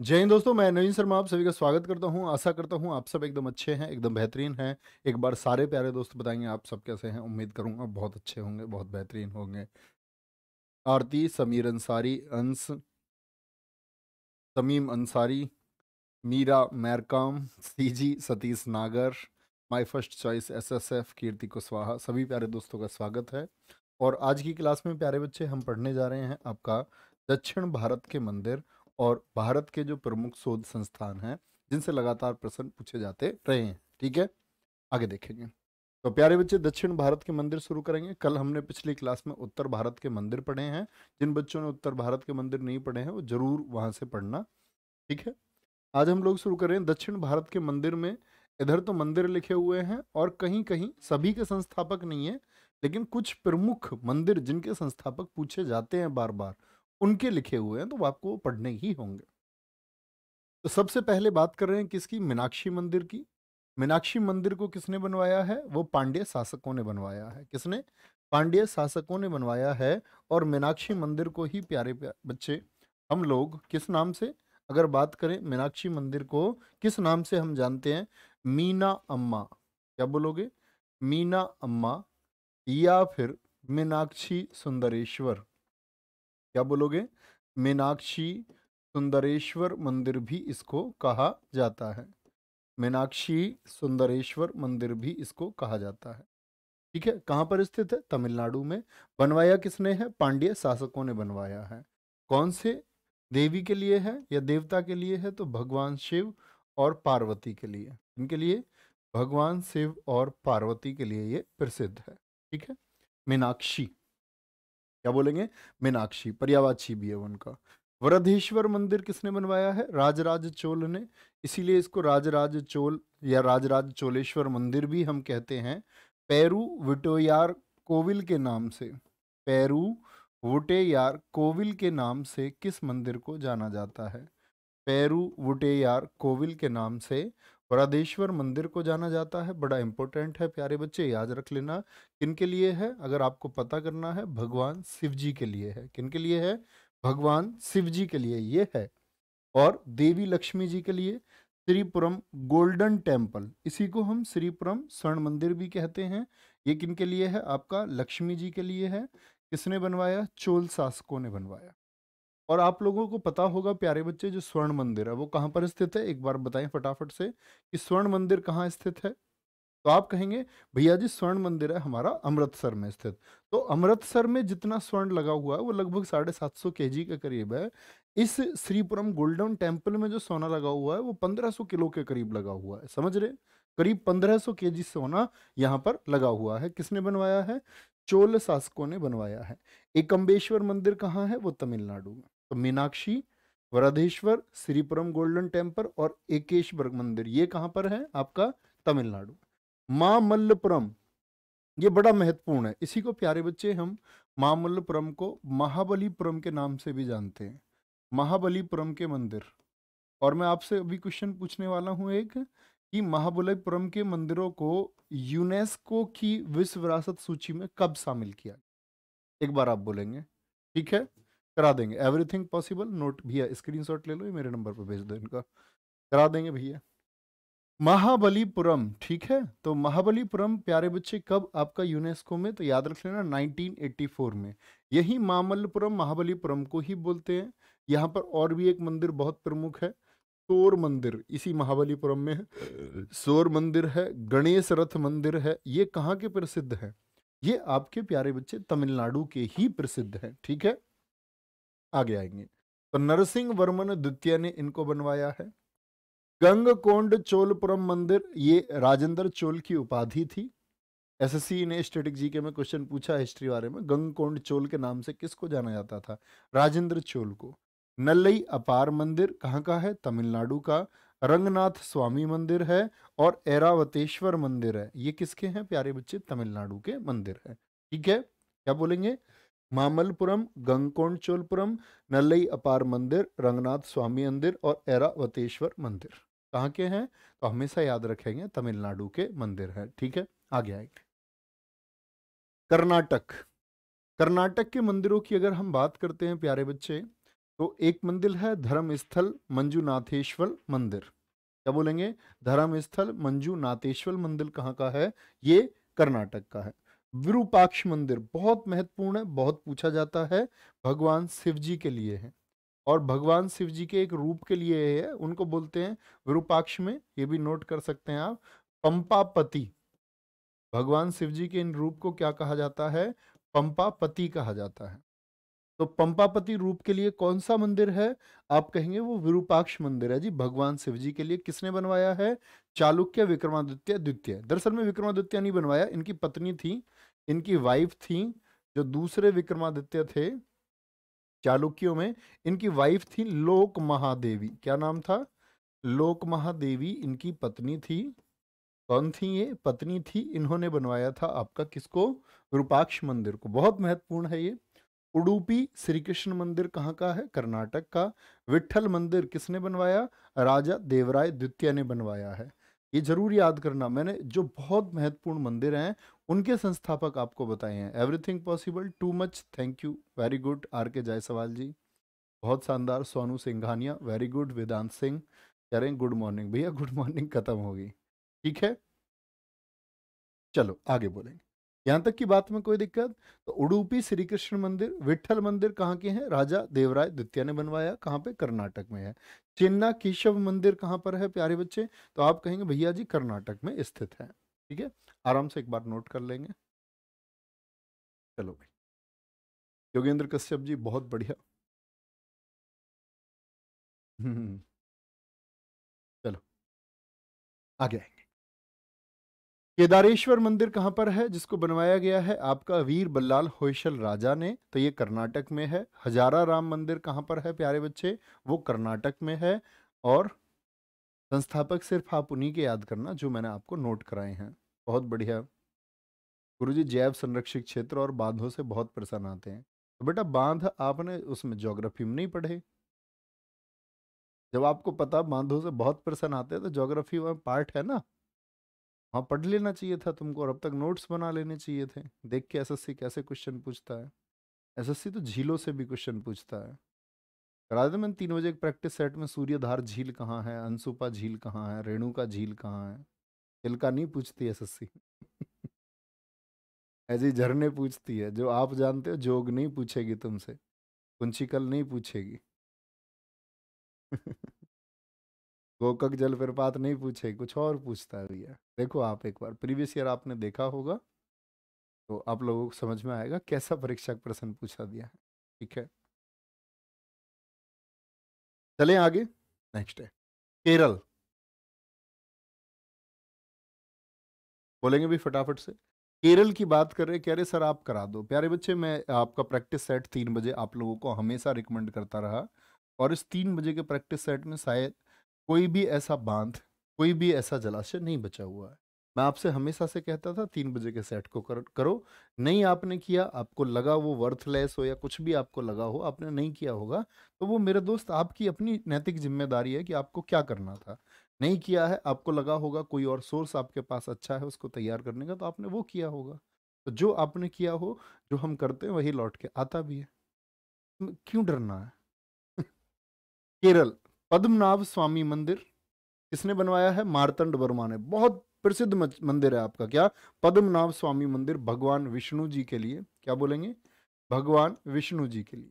जय हिंद दोस्तों मैं नवीन शर्मा आप सभी का स्वागत करता हूं आशा करता हूं आप सब एकदम अच्छे हैं एकदम बेहतरीन हैं एक बार सारे प्यारे दोस्त बताएंगे आप सब कैसे हैं उम्मीद करूंगा बहुत अच्छे होंगे बहुत बेहतरीन होंगे आरती समीर अंसारी अंस तमीम अंसारी मीरा मैरकाम CG Satish Nagar my first choice SSF Kirti Kushwaha सभी प्यारे दोस्तों का स्वागत है और आज की क्लास में प्यारे बच्चे हम पढ़ने जा रहे हैं आपका दक्षिण भारत के मंदिर और भारत के जो प्रमुख शोध संस्थान हैं जिनसे लगातार प्रश्न पूछे जाते रहे हैं ठीक है आगे देखेंगे तो प्यारे बच्चे दक्षिण भारत के मंदिर शुरू करेंगे कल हमने पिछली क्लास में उत्तर भारत के मंदिर पढ़े हैं जिन बच्चों ने उत्तर भारत के मंदिर नहीं पढ़े हैं वो जरूर वहाँ से पढ़ना ठीक है आज हम लोग शुरू करें दक्षिण भारत के मंदिर में इधर तो मंदिर लिखे हुए हैं और कहीं कहीं सभी के संस्थापक नहीं है लेकिन कुछ प्रमुख मंदिर जिनके संस्थापक पूछे जाते हैं बार बार उनके लिखे हुए हैं तो वो आपको पढ़ने ही होंगे तो सबसे पहले बात कर रहे हैं किसकी मीनाक्षी मंदिर की मीनाक्षी मंदिर को किसने बनवाया है वो पांड्य शासकों ने बनवाया है किसने पांड्य शासकों ने बनवाया है और मीनाक्षी मंदिर को ही प्यारे, प्यारे बच्चे हम लोग किस नाम से अगर बात करें मीनाक्षी मंदिर को किस नाम से हम जानते हैं मीना अम्मा क्या बोलोगे मीना अम्मा या फिर मीनाक्षी सुंदरेश्वर क्या बोलोगे मीनाक्षी सुंदरेश्वर मंदिर भी इसको कहा जाता है मीनाक्षी सुंदरेश्वर मंदिर भी इसको कहा जाता है ठीक है कहाँ पर स्थित है तमिलनाडु में बनवाया किसने है पांड्य शासकों ने बनवाया है कौन से देवी के लिए है या देवता के लिए है तो भगवान शिव और पार्वती के लिए इनके लिए भगवान शिव और पार्वती के लिए ये प्रसिद्ध है ठीक है मीनाक्षी क्या बोलेंगे मीनाक्षी पर्यावाची भी है उनका वृद्धेश्वर मंदिर किसने बनवाया है राजराज चोल ने इसीलिए इसको राजराज चोल या राजराज चोलेश्वर मंदिर भी हम कहते हैं पेरू विटोयार कोविल के नाम से पेरू वुटेयार कोविल के नाम से किस मंदिर को जाना जाता है पेरू वुटेयार कोविल के नाम से बरादेश्वर मंदिर को जाना जाता है बड़ा इंपॉर्टेंट है प्यारे बच्चे याद रख लेना किन के लिए है अगर आपको पता करना है भगवान शिव जी के लिए है किन के लिए है भगवान शिव जी के लिए ये है और देवी लक्ष्मी जी के लिए श्रीपुरम गोल्डन टेम्पल इसी को हम श्रीपुरम स्वर्ण मंदिर भी कहते हैं ये किन के लिए है आपका लक्ष्मी जी के लिए है किसने बनवाया चोल शासकों ने बनवाया और आप लोगों को पता होगा प्यारे बच्चे जो स्वर्ण मंदिर है वो कहाँ पर स्थित है एक बार बताएं फटाफट से कि स्वर्ण मंदिर कहाँ स्थित है तो आप कहेंगे भैया जी स्वर्ण मंदिर है हमारा अमृतसर में स्थित तो अमृतसर में जितना स्वर्ण लगा हुआ है वो लगभग साढ़े सात सौ के जी के करीब है इस श्रीपुरम गोल्डन टेम्पल में जो सोना लगा हुआ है वो पंद्रह सौ किलो के करीब लगा हुआ है समझ रहे करीब पंद्रह सौ के जी सोना यहाँ पर लगा हुआ है किसने बनवाया है चोल शासकों ने बनवाया है एकम्बेश्वर मंदिर कहाँ है वो तमिलनाडु में तो मीनाक्षी वराधेश्वर श्रीपुरम गोल्डन टेम्पल और एकेश्वर मंदिर ये कहां पर है आपका तमिलनाडु मां मल्लपुरम ये बड़ा महत्वपूर्ण है इसी को प्यारे बच्चे हम मल्लपुरम को महाबलीपुरम के नाम से भी जानते हैं महाबलीपुरम के मंदिर और मैं आपसे अभी क्वेश्चन पूछने वाला हूं एक कि महाबलीपुरम के मंदिरों को यूनेस्को की विश्व विरासत सूची में कब शामिल किया एक बार आप बोलेंगे ठीक है करा देंगे एवरीथिंग पॉसिबल नोट भैया शॉट ले लो ये मेरे नंबर पर भेज दो इनका करा देंगे भैया महाबलीपुरम ठीक है तो महाबलीपुरम प्यारे बच्चे कब आपका यूनेस्को में तो याद रख लेना 1984 में यही मामल्लपुरम महाबलीपुरम को ही बोलते हैं यहाँ पर और भी एक मंदिर बहुत प्रमुख है सोर मंदिर इसी महाबलीपुरम में है सोर मंदिर है गणेश रथ मंदिर है ये कहाँ के प्रसिद्ध है ये आपके प्यारे बच्चे तमिलनाडु के ही प्रसिद्ध है ठीक है आगे आएंगे तो नरसिंह वर्मन द्वितीय ने इनको बनवाया है गंगकोंड चोलपुरम मंदिर ये राजेंद्र चोल की उपाधि थी एसएससी ने स्टेटिक जीके में क्वेश्चन पूछा हिस्ट्री बारे में गंगकोंड चोल के नाम से किसको जाना जाता था राजेंद्र चोल को नल्लई अपार मंदिर कहाँ का है तमिलनाडु का रंगनाथ स्वामी मंदिर है और एरावतेश्वर मंदिर है ये किसके हैं प्यारे बच्चे तमिलनाडु के मंदिर है ठीक है क्या बोलेंगे मामलपुरम गंगकोणचोलपुरम नल्लई अपार मंदिर रंगनाथ स्वामी मंदिर और एरावतेश्वर मंदिर कहाँ के हैं तो हमेशा याद रखेंगे तमिलनाडु के मंदिर हैं ठीक है आगे आएंगे कर्नाटक कर्नाटक के मंदिरों की अगर हम बात करते हैं प्यारे बच्चे तो एक मंदिर है धर्मस्थल मंजूनाथेश्वर मंदिर क्या बोलेंगे धर्मस्थल मंजूनाथेश्वर मंदिर कहाँ का है ये कर्नाटक का है विरूपाक्ष मंदिर बहुत महत्वपूर्ण है बहुत पूछा जाता है भगवान शिव जी के लिए है और भगवान शिव जी के एक रूप के लिए है उनको बोलते हैं विरूपाक्ष में ये भी नोट कर सकते हैं आप पंपापति भगवान शिव जी के इन रूप को क्या कहा जाता है पंपापति कहा जाता है तो पंपापति रूप के लिए कौन सा मंदिर है आप कहेंगे वो विरूपाक्ष मंदिर है जी भगवान शिव जी के लिए किसने बनवाया है चालुक्य विक्रमादित्य द्वितीय दरअसल में विक्रमादित्य नहीं बनवाया इनकी पत्नी थी इनकी वाइफ थी जो दूसरे विक्रमादित्य थे चालुक्यों में इनकी वाइफ थी लोक महादेवी क्या नाम था लोक महादेवी इनकी पत्नी थी कौन थी ये पत्नी थी इन्होंने बनवाया था आपका किसको रूपाक्ष मंदिर को बहुत महत्वपूर्ण है ये उडुपी श्री कृष्ण मंदिर कहाँ का है कर्नाटक का विठल मंदिर किसने बनवाया राजा देवराय द्वितीय ने बनवाया है ये जरूर याद करना मैंने जो बहुत महत्वपूर्ण मंदिर हैं उनके संस्थापक आपको बताए हैं everything possible too much thank you very good R K Jaiswal ji बहुत शानदार सोनू सिंघानिया वेरी गुड वेदांत सिंह कह रहे हैं गुड मॉर्निंग भैया गुड मॉर्निंग खत्म होगी ठीक है चलो आगे बोलेंगे यहाँ तक की बात में कोई दिक्कत तो उड़ूपी श्री कृष्ण मंदिर विठल मंदिर कहाँ के हैं राजा देवराय द्वितीय ने बनवाया कहाँ पे कर्नाटक में है चेन्ना केशव मंदिर कहाँ पर है प्यारे बच्चे तो आप कहेंगे भैया जी कर्नाटक में स्थित है ठीक है आराम से एक बार नोट कर लेंगे चलो भाई योगेंद्र कश्यप जी बहुत बढ़िया हम्म। चलो आगे केदारेश्वर मंदिर कहाँ पर है जिसको बनवाया गया है आपका वीर बल्लाल होयशल राजा ने तो ये कर्नाटक में है हजारा राम मंदिर कहाँ पर है प्यारे बच्चे वो कर्नाटक में है और संस्थापक सिर्फ आप उन्हीं के याद करना जो मैंने आपको नोट कराए हैं बहुत बढ़िया गुरुजी जैव संरक्षित क्षेत्र और बांधों से बहुत प्रसन्न आते हैं तो बेटा बांध आपने उसमें जोग्राफी में नहीं पढ़े जब आपको पता बांधों से बहुत प्रसन्न आते हैं तो जोग्राफी में पार्ट है ना हाँ पढ़ लेना चाहिए था तुमको और अब तक नोट्स बना लेने चाहिए थे देख के एसएससी कैसे क्वेश्चन पूछता है एसएससी तो झीलों से भी क्वेश्चन पूछता है करा दे मैंने तीन बजे एक प्रैक्टिस सेट में सूर्यधार झील कहाँ है अंशुपा झील कहाँ है रेणु का झील कहाँ है तिलका नहीं पूछती एस ऐसी झरने पूछती है जो आप जानते हो जोग नहीं पूछेगी तुमसे कुंचिकल नहीं पूछेगी गोकक जलप्रपात नहीं पूछे कुछ और पूछता है भैया देखो आप एक बार प्रीवियस ईयर आपने देखा होगा तो आप लोगों को समझ में आएगा कैसा परीक्षा प्रश्न पूछा दिया है ठीक है चलें आगे नेक्स्ट है केरल बोलेंगे भी फटाफट से केरल की बात कर रहे कह रहे सर आप करा दो प्यारे बच्चे मैं आपका प्रैक्टिस सेट तीन बजे आप लोगों को हमेशा रिकमेंड करता रहा और इस तीन बजे के प्रैक्टिस सेट में शायद कोई भी ऐसा बांध कोई भी ऐसा जलाशय नहीं बचा हुआ है मैं आपसे हमेशा से कहता था तीन बजे के सेट को कर, करो नहीं आपने किया आपको लगा वो वर्थलेस हो या कुछ भी आपको लगा हो आपने नहीं किया होगा तो वो मेरे दोस्त आपकी अपनी नैतिक जिम्मेदारी है कि आपको क्या करना था नहीं किया है आपको लगा होगा कोई और सोर्स आपके पास अच्छा है उसको तैयार करने का तो आपने वो किया होगा तो जो आपने किया हो जो हम करते हैं वही लौट के आता भी है क्यों डरना है केरल पद्मनाभ स्वामी मंदिर किसने बनवाया है मारतंड वर्मा ने बहुत प्रसिद्ध मंदिर है आपका क्या पद्मनाभ स्वामी मंदिर भगवान विष्णु जी के लिए क्या बोलेंगे भगवान विष्णु जी के लिए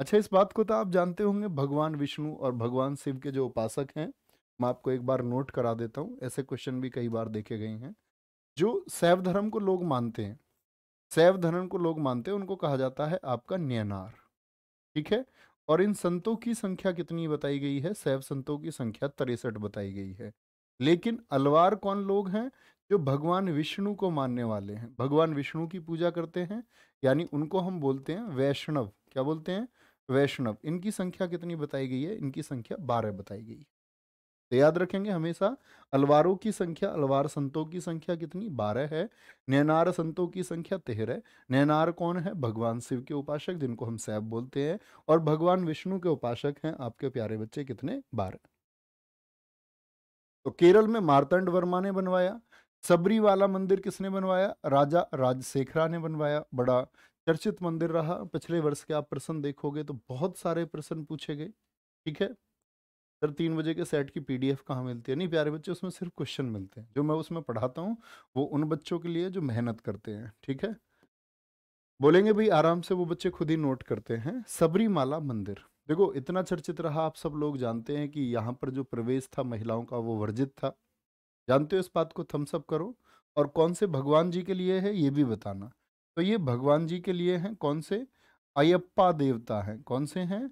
अच्छा इस बात को तो आप जानते होंगे भगवान विष्णु और भगवान शिव के जो उपासक हैं मैं आपको एक बार नोट करा देता हूँ ऐसे क्वेश्चन भी कई बार देखे गए हैं जो शैव धर्म को लोग मानते हैं शैव धर्म को लोग मानते हैं उनको कहा जाता है आपका न्यनार ठीक है और इन संतों की संख्या कितनी बताई गई है सैव संतों की संख्या तिरसठ बताई गई है लेकिन अलवार कौन लोग हैं जो भगवान विष्णु को मानने वाले हैं भगवान विष्णु की पूजा करते हैं यानी उनको हम बोलते हैं वैष्णव क्या बोलते हैं वैष्णव इनकी संख्या कितनी बताई गई है इनकी संख्या बारह बताई गई है तो याद रखेंगे हमेशा अलवारों की संख्या अलवार संतों की संख्या कितनी बारह है नैनार संतों की संख्या तेरह नैनार कौन है भगवान शिव के उपासक जिनको हम सैब बोलते हैं और भगवान विष्णु के उपासक हैं आपके प्यारे बच्चे कितने बारह तो केरल में मारतंड वर्मा ने बनवाया सबरी वाला मंदिर किसने बनवाया राजा राजशेखरा ने बनवाया बड़ा चर्चित मंदिर रहा पिछले वर्ष के आप प्रश्न देखोगे तो बहुत सारे प्रश्न पूछे गए ठीक है सर तीन बजे के सेट की पीडीएफ डी कहाँ मिलती है नहीं प्यारे बच्चे उसमें सिर्फ क्वेश्चन मिलते हैं जो मैं उसमें पढ़ाता हूँ वो उन बच्चों के लिए जो मेहनत करते हैं ठीक है बोलेंगे भाई आराम से वो बच्चे खुद ही नोट करते हैं सबरीमाला मंदिर देखो इतना चर्चित रहा आप सब लोग जानते हैं कि यहाँ पर जो प्रवेश था महिलाओं का वो वर्जित था जानते हो इस बात को थम्सअप करो और कौन से भगवान जी के लिए है ये भी बताना तो ये भगवान जी के लिए हैं कौन से अयप्पा देवता हैं कौन से हैं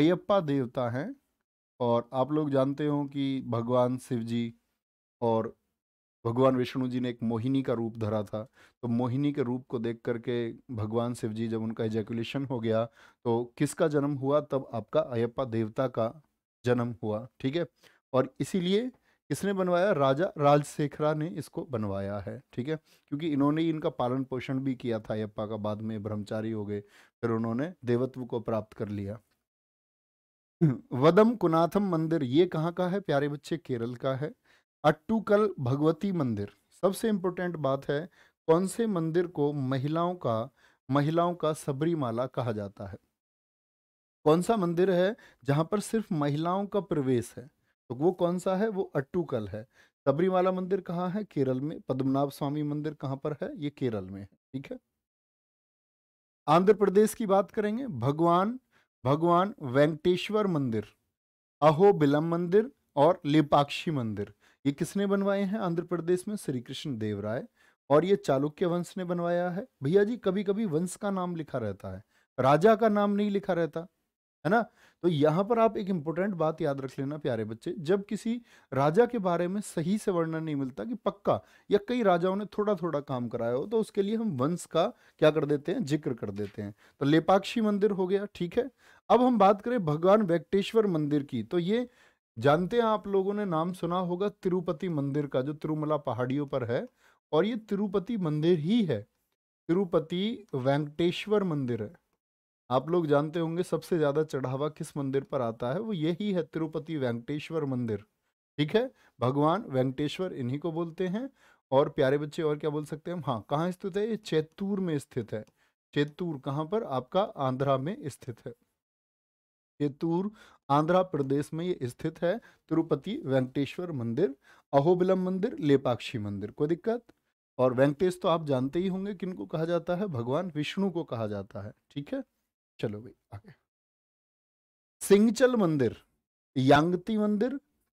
अयप्पा देवता हैं और आप लोग जानते हो कि भगवान शिव जी और भगवान विष्णु जी ने एक मोहिनी का रूप धरा था तो मोहिनी के रूप को देख करके भगवान शिव जी जब उनका एजैकुलेशन हो गया तो किसका जन्म हुआ तब आपका अयप्पा देवता का जन्म हुआ ठीक है और इसीलिए किसने बनवाया राजा राजशेखरा ने इसको बनवाया है ठीक है क्योंकि इन्होंने ही इनका पालन पोषण भी किया था अयप्पा का बाद में ब्रह्मचारी हो गए फिर उन्होंने देवत्व को प्राप्त कर लिया वदम कुनाथम मंदिर ये कहाँ का है प्यारे बच्चे केरल का है अट्टूकल भगवती मंदिर सबसे इम्पोर्टेंट बात है कौन से मंदिर को महिलाओं का महिलाओं का सबरीमाला कहा जाता है कौन सा मंदिर है जहाँ पर सिर्फ महिलाओं का प्रवेश है तो वो कौन सा है वो अट्टूकल है सबरीमाला मंदिर कहाँ है केरल में पद्मनाभ स्वामी मंदिर कहाँ पर है ये केरल में है ठीक है आंध्र प्रदेश की बात करेंगे भगवान भगवान वेंकटेश्वर मंदिर अहोबिलम मंदिर और लिपाक्षी मंदिर ये किसने बनवाए हैं आंध्र प्रदेश में श्री कृष्ण देव राय और ये चालुक्य वंश ने बनवाया है भैया जी कभी कभी वंश का नाम लिखा रहता है राजा का नाम नहीं लिखा रहता है ना तो यहाँ पर आप एक इम्पोर्टेंट बात याद रख लेना प्यारे बच्चे जब किसी राजा के बारे में सही से वर्णन नहीं मिलता कि पक्का या कई राजाओं ने थोड़ा थोड़ा काम कराया हो तो उसके लिए हम वंश का क्या कर देते हैं जिक्र कर देते हैं तो लेपाक्षी मंदिर हो गया ठीक है अब हम बात करें भगवान वेंकटेश्वर मंदिर की तो ये जानते हैं आप लोगों ने नाम सुना होगा तिरुपति मंदिर का जो तिरुमला पहाड़ियों पर है और ये तिरुपति मंदिर ही है तिरुपति वेंकटेश्वर मंदिर है आप लोग जानते होंगे सबसे ज़्यादा चढ़ावा किस मंदिर पर आता है वो यही है तिरुपति वेंकटेश्वर मंदिर ठीक है भगवान वेंकटेश्वर इन्हीं को बोलते हैं और प्यारे बच्चे और क्या बोल सकते हैं हाँ कहाँ स्थित है ये चैतूर में स्थित है चैतूर कहाँ पर आपका आंध्रा में स्थित है चेतूर आंध्र प्रदेश में ये स्थित है तिरुपति वेंकटेश्वर मंदिर अहोबिलम मंदिर लेपाक्षी मंदिर कोई दिक्कत और वेंकटेश तो आप जानते ही होंगे किनको कहा जाता है भगवान विष्णु को कहा जाता है ठीक है चलो भाई आगे सिंगचल मंदिर यांगती मंदिर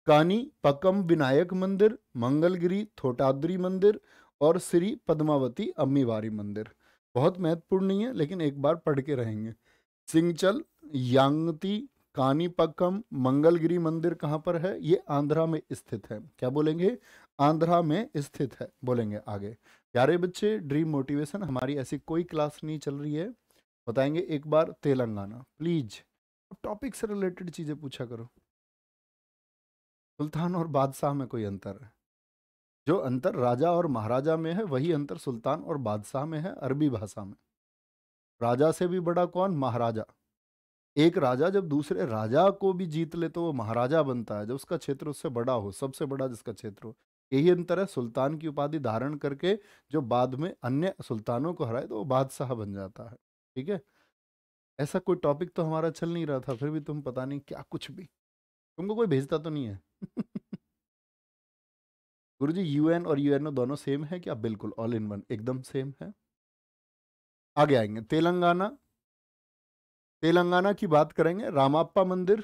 कानी पकम विनायक मंदिर मंगलगिरी थोटाद्री मंदिर और श्री पद्मावती अम्मीवारी मंदिर बहुत महत्वपूर्ण नहीं है लेकिन एक बार पढ़ के रहेंगे सिंहचल यांगती कानीपक्कम मंगलगिरी मंदिर कहाँ पर है ये आंध्रा में स्थित है क्या बोलेंगे आंध्रा में स्थित है बोलेंगे आगे प्यारे बच्चे ड्रीम मोटिवेशन हमारी ऐसी कोई क्लास नहीं चल रही है बताएंगे एक बार तेलंगाना प्लीज टॉपिक से रिलेटेड चीजें पूछा करो सुल्तान और बादशाह में कोई अंतर है जो अंतर राजा और महाराजा में है वही अंतर सुल्तान और बादशाह में है अरबी भाषा में राजा से भी बड़ा कौन महाराजा एक राजा जब दूसरे राजा को भी जीत ले तो वो महाराजा बनता है जब उसका क्षेत्र उससे बड़ा हो सबसे बड़ा जिसका क्षेत्र हो यही अंतर है सुल्तान की उपाधि धारण करके जो बाद में अन्य सुल्तानों को हराए तो वो बादशाह बन जाता है ठीक है ऐसा कोई टॉपिक तो हमारा चल नहीं रहा था फिर भी तुम पता नहीं क्या कुछ भी तुमको कोई भेजता तो नहीं है गुरु जी यूएन और यूएनओ दोनों सेम है क्या बिल्कुल ऑल इन वन एकदम सेम है आगे आएंगे तेलंगाना तेलंगाना की बात करेंगे रामाप्पा मंदिर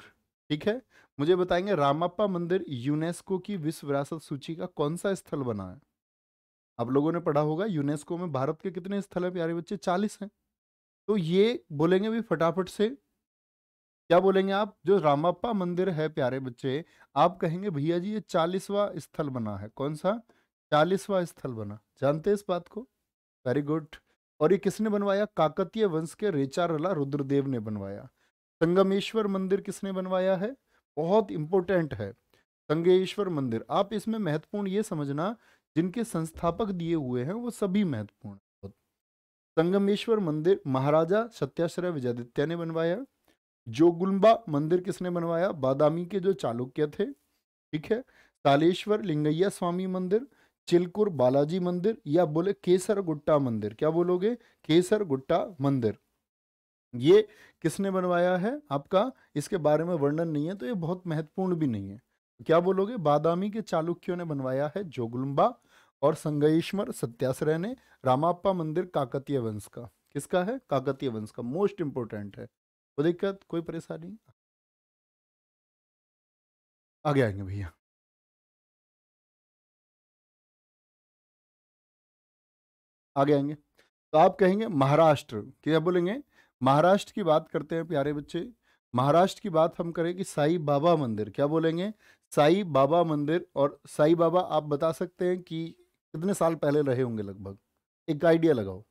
ठीक है मुझे बताएंगे रामाप्पा मंदिर यूनेस्को की विश्व विरासत सूची का कौन सा स्थल बना है आप लोगों ने पढ़ा होगा यूनेस्को में भारत के कितने स्थल है प्यारे बच्चे चालीस हैं तो ये बोलेंगे भी फटाफट से क्या बोलेंगे आप जो रामाप्पा मंदिर है प्यारे बच्चे आप कहेंगे भैया जी ये चालीसवा स्थल बना है कौन सा चालीसवा स्थल बना जानते इस बात को वेरी गुड और ये किसने बनवाया काकतीय वंश के रेचारला रुद्रदेव ने बनवाया संगमेश्वर मंदिर किसने बनवाया है बहुत इंपॉर्टेंट है संगेश्वर मंदिर आप इसमें महत्वपूर्ण ये समझना जिनके संस्थापक दिए हुए हैं वो सभी महत्वपूर्ण संगमेश्वर मंदिर महाराजा सत्याश्रय विजयादित्य ने बनवाया जोगुल्बा मंदिर किसने बनवाया बादामी के जो चालुक्य थे ठीक है तालेश्वर लिंगैया स्वामी मंदिर चिलकुर बालाजी मंदिर या बोले केसर गुट्टा मंदिर क्या बोलोगे केसर गुट्टा मंदिर ये किसने बनवाया है आपका इसके बारे में वर्णन नहीं है तो ये बहुत महत्वपूर्ण भी नहीं है क्या बोलोगे बादामी के चालुक्यों ने बनवाया है जोगुल्बा और संगईश्वर सत्याश्रय ने रामाप्पा मंदिर काकतीय वंश का किसका है काकतीय वंश का मोस्ट इंपोर्टेंट है कोई दिक्कत कोई परेशानी आगे आएंगे भैया आगे आएंगे तो आप कहेंगे महाराष्ट्र क्या बोलेंगे महाराष्ट्र की बात करते हैं प्यारे बच्चे महाराष्ट्र की बात हम करें कि साई बाबा मंदिर क्या बोलेंगे साई बाबा मंदिर और साई बाबा आप बता सकते हैं कि कितने साल पहले रहे होंगे लगभग एक आइडिया लगाओ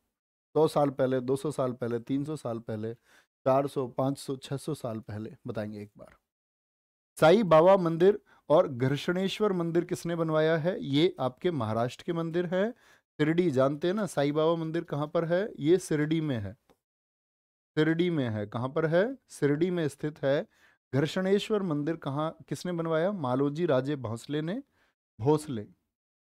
सौ साल पहले दो सौ साल पहले तीन सौ साल पहले चार सौ पाँच सौ छः सौ साल पहले बताएंगे एक बार साई बाबा मंदिर और घर्षणेश्वर मंदिर किसने बनवाया है ये आपके महाराष्ट्र के मंदिर है शिरडी जानते हैं ना साई बाबा मंदिर कहाँ पर है ये सिरडी में है शिरडी में है कहाँ पर है शिरडी में स्थित है घर्षणेश्वर मंदिर कहाँ किसने बनवाया मालोजी राजे भोंसले ने भोसले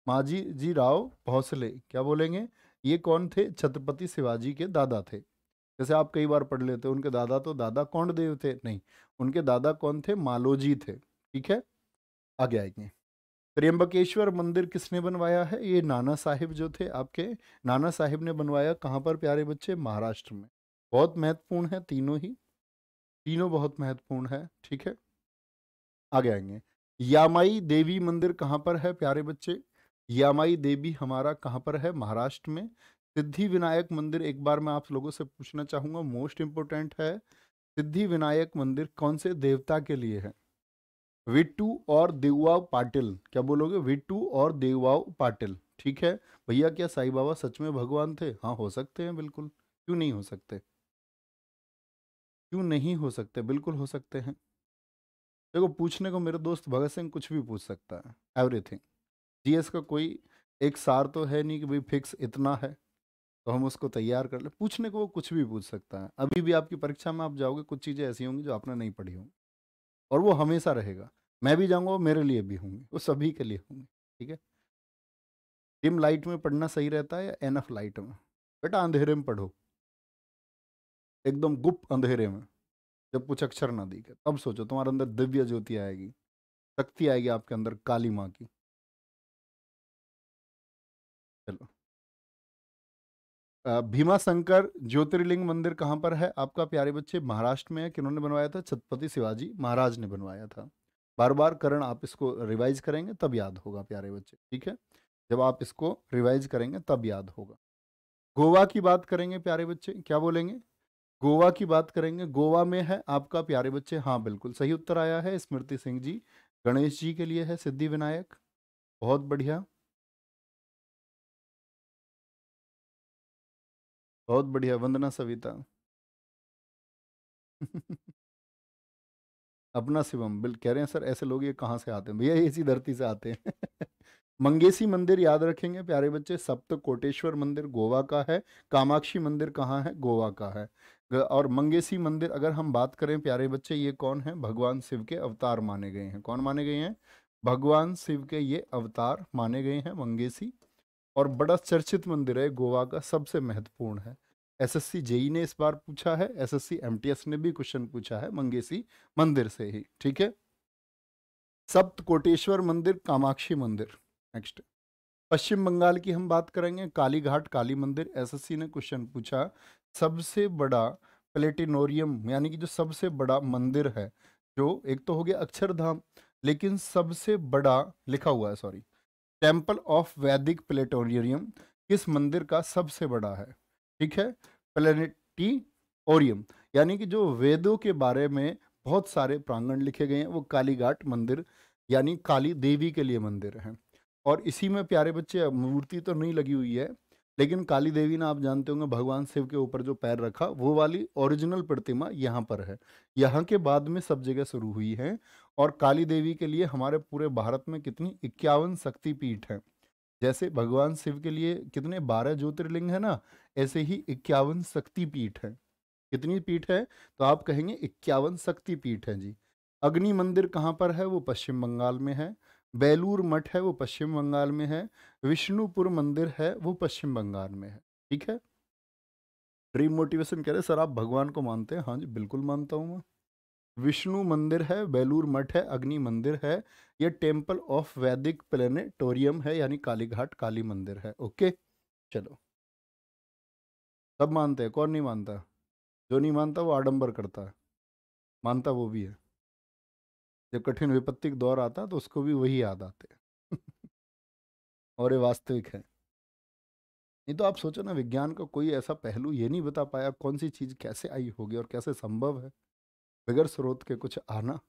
माजी जी राव भौसले क्या बोलेंगे ये कौन थे छत्रपति शिवाजी के दादा थे जैसे आप कई बार पढ़ लेते हो उनके दादा तो दादा कौन देव थे नहीं उनके दादा कौन थे मालोजी थे ठीक है आगे आएंगे त्रियम्बकेश्वर मंदिर किसने बनवाया है ये नाना साहिब जो थे आपके नाना साहिब ने बनवाया कहाँ पर प्यारे बच्चे महाराष्ट्र में बहुत महत्वपूर्ण है तीनों ही तीनों बहुत महत्वपूर्ण है ठीक है आगे आएंगे यामाई देवी मंदिर कहाँ पर है प्यारे बच्चे यामाई देवी हमारा कहाँ पर है महाराष्ट्र में सिद्धि विनायक मंदिर एक बार मैं आप लोगों से पूछना चाहूंगा मोस्ट इंपोर्टेंट है सिद्धि विनायक मंदिर कौन से देवता के लिए है विट्टू और देवाव पाटिल क्या बोलोगे विट्टू और देवाव पाटिल ठीक है भैया क्या साई बाबा सच में भगवान थे हाँ हो सकते हैं बिल्कुल क्यों नहीं हो सकते क्यों नहीं हो सकते बिल्कुल हो सकते हैं देखो पूछने को मेरे दोस्त भगत सिंह कुछ भी पूछ सकता है एवरीथिंग जीएस का कोई एक सार तो है नहीं कि भाई फिक्स इतना है तो हम उसको तैयार कर ले पूछने को वो कुछ भी पूछ सकता है अभी भी आपकी परीक्षा में आप जाओगे कुछ चीज़ें ऐसी होंगी जो आपने नहीं पढ़ी होंगी और वो हमेशा रहेगा मैं भी जाऊँगा मेरे लिए भी होंगी वो सभी के लिए होंगे ठीक है डिम लाइट में पढ़ना सही रहता है या एन लाइट में बेटा अंधेरे में पढ़ो एकदम गुप्त अंधेरे में जब कुछ अक्षर ना दिखे तब सोचो तुम्हारे अंदर दिव्य ज्योति आएगी शक्ति आएगी आपके अंदर काली माँ की चलो भीमा शंकर ज्योतिर्लिंग मंदिर कहाँ पर है आपका प्यारे बच्चे महाराष्ट्र में है किन्होंने बनवाया था छत्रपति शिवाजी महाराज ने बनवाया था बार बार करण आप इसको रिवाइज करेंगे तब याद होगा प्यारे बच्चे ठीक है जब आप इसको रिवाइज करेंगे तब याद होगा गोवा की बात करेंगे प्यारे बच्चे क्या बोलेंगे गोवा की बात करेंगे गोवा में है आपका प्यारे बच्चे हाँ बिल्कुल सही उत्तर आया है स्मृति सिंह जी गणेश जी के लिए है सिद्धि विनायक बहुत बढ़िया बहुत बढ़िया वंदना सविता अपना शिवम बिल कह रहे हैं सर ऐसे लोग ये कहाँ से आते हैं भैया इसी धरती से आते हैं मंगेसी मंदिर याद रखेंगे प्यारे बच्चे सप्त कोटेश्वर मंदिर गोवा का है कामाक्षी मंदिर कहाँ है गोवा का है और मंगेसी मंदिर अगर हम बात करें प्यारे बच्चे ये कौन है भगवान शिव के अवतार माने गए हैं कौन माने गए हैं भगवान शिव के ये अवतार माने गए हैं मंगेसी और बड़ा चर्चित मंदिर है गोवा का सबसे महत्वपूर्ण है एसएससी जेई ने इस बार पूछा है एसएससी एमटीएस ने भी क्वेश्चन पूछा है मंगेसी मंदिर से ही ठीक है सप्त कोटेश्वर मंदिर कामाक्षी मंदिर नेक्स्ट पश्चिम बंगाल की हम बात करेंगे काली घाट काली मंदिर एसएससी ने क्वेश्चन पूछा सबसे बड़ा प्लेटिनोरियम यानी कि जो सबसे बड़ा मंदिर है जो एक तो हो गया अक्षरधाम लेकिन सबसे बड़ा लिखा हुआ है सॉरी टेम्पल ऑफ वैदिक प्लेटोरियम किस मंदिर का सबसे बड़ा है ठीक है प्लेनेटी ओरियम यानी कि जो वेदों के बारे में बहुत सारे प्रांगण लिखे गए हैं वो कालीघाट मंदिर यानी काली देवी के लिए मंदिर है और इसी में प्यारे बच्चे मूर्ति तो नहीं लगी हुई है लेकिन काली देवी ना आप जानते होंगे भगवान शिव के ऊपर जो पैर रखा वो वाली ओरिजिनल प्रतिमा यहाँ पर है यहाँ के बाद में सब जगह शुरू हुई है और काली देवी के लिए हमारे पूरे भारत में कितनी इक्यावन शक्तिपीठ हैं जैसे भगवान शिव के लिए कितने बारह ज्योतिर्लिंग है ना ऐसे ही इक्यावन शक्तिपीठ हैं कितनी पीठ है तो आप कहेंगे इक्यावन शक्तिपीठ है जी अग्नि मंदिर कहाँ पर है वो पश्चिम बंगाल में है बेलूर मठ है वो पश्चिम बंगाल में है विष्णुपुर मंदिर है वो पश्चिम बंगाल में है ठीक है ड्रीम मोटिवेशन कह रहे सर आप भगवान को मानते हैं हाँ जी बिल्कुल मानता हूँ मैं विष्णु मंदिर है बेलूर मठ है अग्नि मंदिर है ये टेम्पल ऑफ वैदिक प्लेनेटोरियम है यानी कालीघाट काली मंदिर है ओके चलो सब मानते हैं कौन नहीं मानता जो नहीं मानता वो आडंबर करता है मानता वो भी है जब कठिन विपत्ति का दौर आता तो उसको भी वही याद आते हैं और ये वास्तविक है नहीं तो आप सोचो ना विज्ञान का कोई ऐसा पहलू ये नहीं बता पाया कौन सी चीज़ कैसे आई होगी और कैसे संभव है बगैर स्रोत के कुछ आना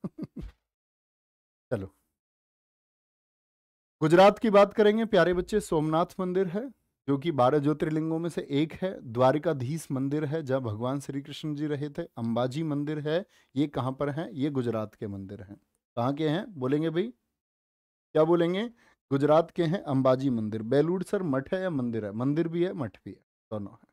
चलो गुजरात की बात करेंगे प्यारे बच्चे सोमनाथ मंदिर है जो कि बारह ज्योतिर्लिंगों में से एक है द्वारिकाधीश मंदिर है जहाँ भगवान श्री कृष्ण जी रहे थे अंबाजी मंदिर है ये कहाँ पर है ये गुजरात के मंदिर हैं कहाँ के हैं बोलेंगे भाई क्या बोलेंगे गुजरात के हैं अंबाजी मंदिर सर मठ है या मंदिर है मंदिर भी है मठ भी है दोनों है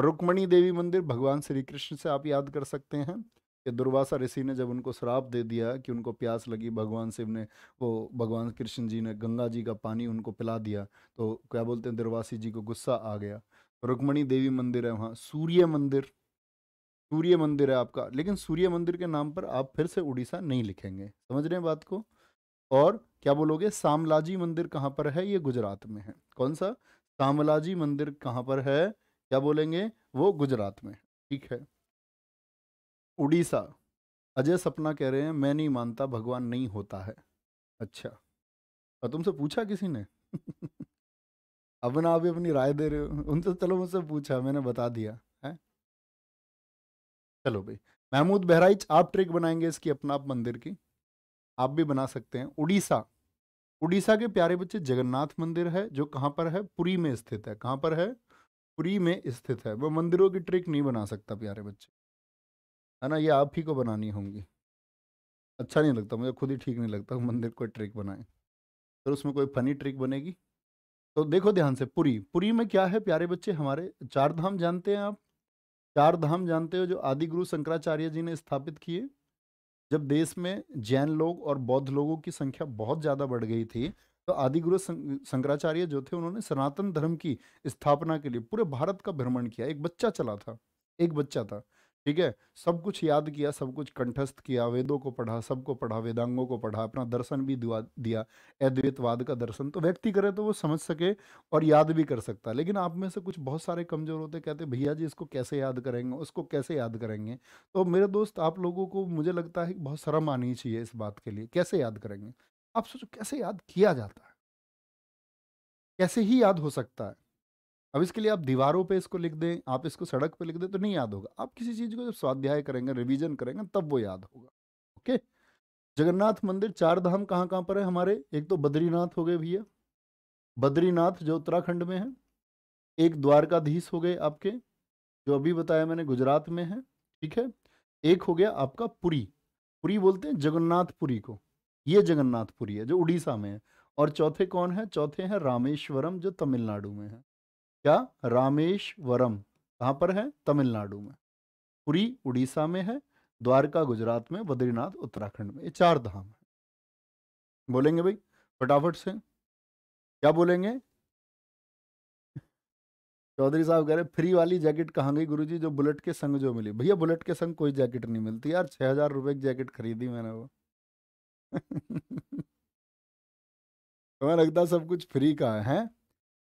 रुक्मणी देवी मंदिर भगवान श्री कृष्ण से आप याद कर सकते हैं कि दुर्वासा ऋषि ने जब उनको श्राप दे दिया कि उनको प्यास लगी भगवान शिव ने वो भगवान कृष्ण जी ने गंगा जी का पानी उनको पिला दिया तो क्या बोलते हैं दुर्वासी जी को गुस्सा आ गया रुक्मणी देवी मंदिर है वहाँ सूर्य मंदिर सूर्य मंदिर है आपका लेकिन सूर्य मंदिर के नाम पर आप फिर से उड़ीसा नहीं लिखेंगे समझ रहे हैं बात को और क्या बोलोगे सामलाजी मंदिर कहाँ पर है ये गुजरात में है कौन सा सामलाजी मंदिर कहाँ पर है क्या बोलेंगे वो गुजरात में ठीक है उड़ीसा अजय सपना कह रहे हैं मैं नहीं मानता भगवान नहीं होता है अच्छा और तुमसे पूछा किसी ने अब ना आप अपनी राय दे रहे हो उनसे चलो मुझसे पूछा मैंने बता दिया है चलो भाई महमूद बहराइच आप ट्रिक बनाएंगे इसकी अपना आप मंदिर की आप भी बना सकते हैं उड़ीसा उड़ीसा के प्यारे बच्चे जगन्नाथ मंदिर है जो कहाँ पर है पुरी में स्थित है कहाँ पर है पुरी में स्थित है वह मंदिरों की ट्रिक नहीं बना सकता प्यारे बच्चे है ना ये आप ही को बनानी होंगी अच्छा नहीं लगता मुझे खुद ही ठीक नहीं लगता मंदिर कोई ट्रिक बनाए फिर तो उसमें कोई फनी ट्रिक बनेगी तो देखो ध्यान से पुरी पुरी में क्या है प्यारे बच्चे हमारे चार धाम जानते हैं आप चार धाम जानते हो जो आदि गुरु शंकराचार्य जी ने स्थापित किए जब देश में जैन लोग और बौद्ध लोगों की संख्या बहुत ज़्यादा बढ़ गई थी तो आदि गुरु शंकराचार्य जो थे उन्होंने सनातन धर्म की स्थापना के लिए पूरे भारत का भ्रमण किया एक बच्चा चला था एक बच्चा था ठीक है सब कुछ याद किया सब कुछ कंठस्थ किया वेदों को पढ़ा सबको पढ़ा वेदांगों को पढ़ा अपना दर्शन भी दिया अद्वैतवाद का दर्शन तो व्यक्ति करे तो वो समझ सके और याद भी कर सकता लेकिन आप में से कुछ बहुत सारे कमजोर होते कहते भैया जी इसको कैसे याद करेंगे उसको कैसे याद करेंगे तो मेरे दोस्त आप लोगों को मुझे लगता है कि बहुत शर्म आनी चाहिए इस बात के लिए कैसे याद करेंगे आप सोचो कैसे याद किया जाता है कैसे ही याद हो सकता है अब इसके लिए आप दीवारों पे इसको लिख दें आप इसको सड़क पे लिख दें तो नहीं याद होगा आप किसी चीज़ को जब स्वाध्याय करेंगे रिवीजन करेंगे तब वो याद होगा ओके जगन्नाथ मंदिर चार धाम कहाँ कहाँ पर है हमारे एक तो बद्रीनाथ हो गए भैया बद्रीनाथ जो उत्तराखंड में है एक द्वारकाधीश हो गए आपके जो अभी बताया मैंने गुजरात में है ठीक है एक हो गया आपका पुरी पुरी बोलते हैं जगन्नाथ पुरी को ये जगन्नाथपुरी है जो उड़ीसा में है और चौथे कौन है चौथे हैं रामेश्वरम जो तमिलनाडु में है क्या रामेश्वरम कहाँ पर है तमिलनाडु में पुरी उड़ीसा में है द्वारका गुजरात में बद्रीनाथ उत्तराखंड में ये चार धाम है बोलेंगे भाई फटाफट से क्या बोलेंगे चौधरी साहब कह रहे फ्री वाली जैकेट कहाँ गई गुरुजी जो बुलेट के संग जो मिली भैया बुलेट के संग कोई जैकेट नहीं मिलती यार छः हज़ार रुपये की जैकेट खरीदी मैंने वो तुम्हें लगता सब कुछ फ्री का है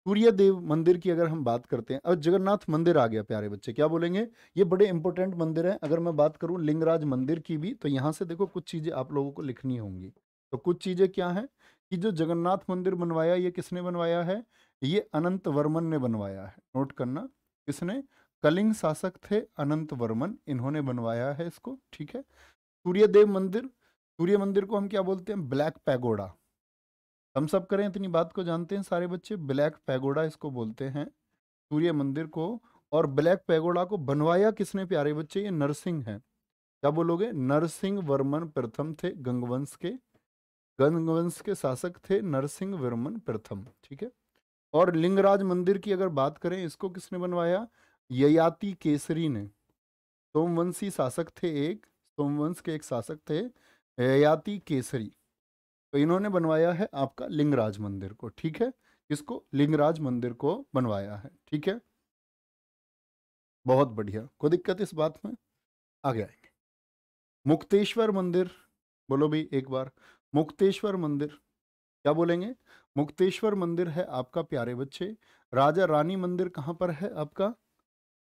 सूर्य देव मंदिर की अगर हम बात करते हैं अब जगन्नाथ मंदिर आ गया प्यारे बच्चे क्या बोलेंगे ये बड़े इंपॉर्टेंट मंदिर है अगर मैं बात करूं लिंगराज मंदिर की भी तो यहाँ से देखो कुछ चीज़ें आप लोगों को लिखनी होंगी तो कुछ चीज़ें क्या है कि जो जगन्नाथ मंदिर बनवाया ये किसने बनवाया है ये अनंत वर्मन ने बनवाया है नोट करना किसने कलिंग शासक थे अनंत वर्मन इन्होंने बनवाया है इसको ठीक है सूर्यदेव मंदिर सूर्य मंदिर को हम क्या बोलते हैं ब्लैक पैगोडा हम सब करें इतनी बात को जानते हैं सारे बच्चे ब्लैक पैगोडा इसको बोलते हैं सूर्य मंदिर को और ब्लैक पैगोडा को बनवाया किसने प्यारे बच्चे ये नरसिंह है क्या बोलोगे नरसिंह वर्मन प्रथम थे गंगवंश के गंगवंश के शासक थे नरसिंह वर्मन प्रथम ठीक है और लिंगराज मंदिर की अगर बात करें इसको किसने बनवाया ययाति केसरी ने सोमवंशी शासक थे एक सोमवंश के एक शासक थे ययाति केसरी तो इन्होंने बनवाया है आपका लिंगराज मंदिर को ठीक है इसको लिंगराज मंदिर को बनवाया है ठीक है बहुत बढ़िया कोई दिक्कत इस बात में आगे आएंगे मुक्तेश्वर मंदिर बोलो भाई एक बार मुक्तेश्वर मंदिर क्या बोलेंगे मुक्तेश्वर मंदिर है आपका प्यारे बच्चे राजा रानी मंदिर कहाँ पर है आपका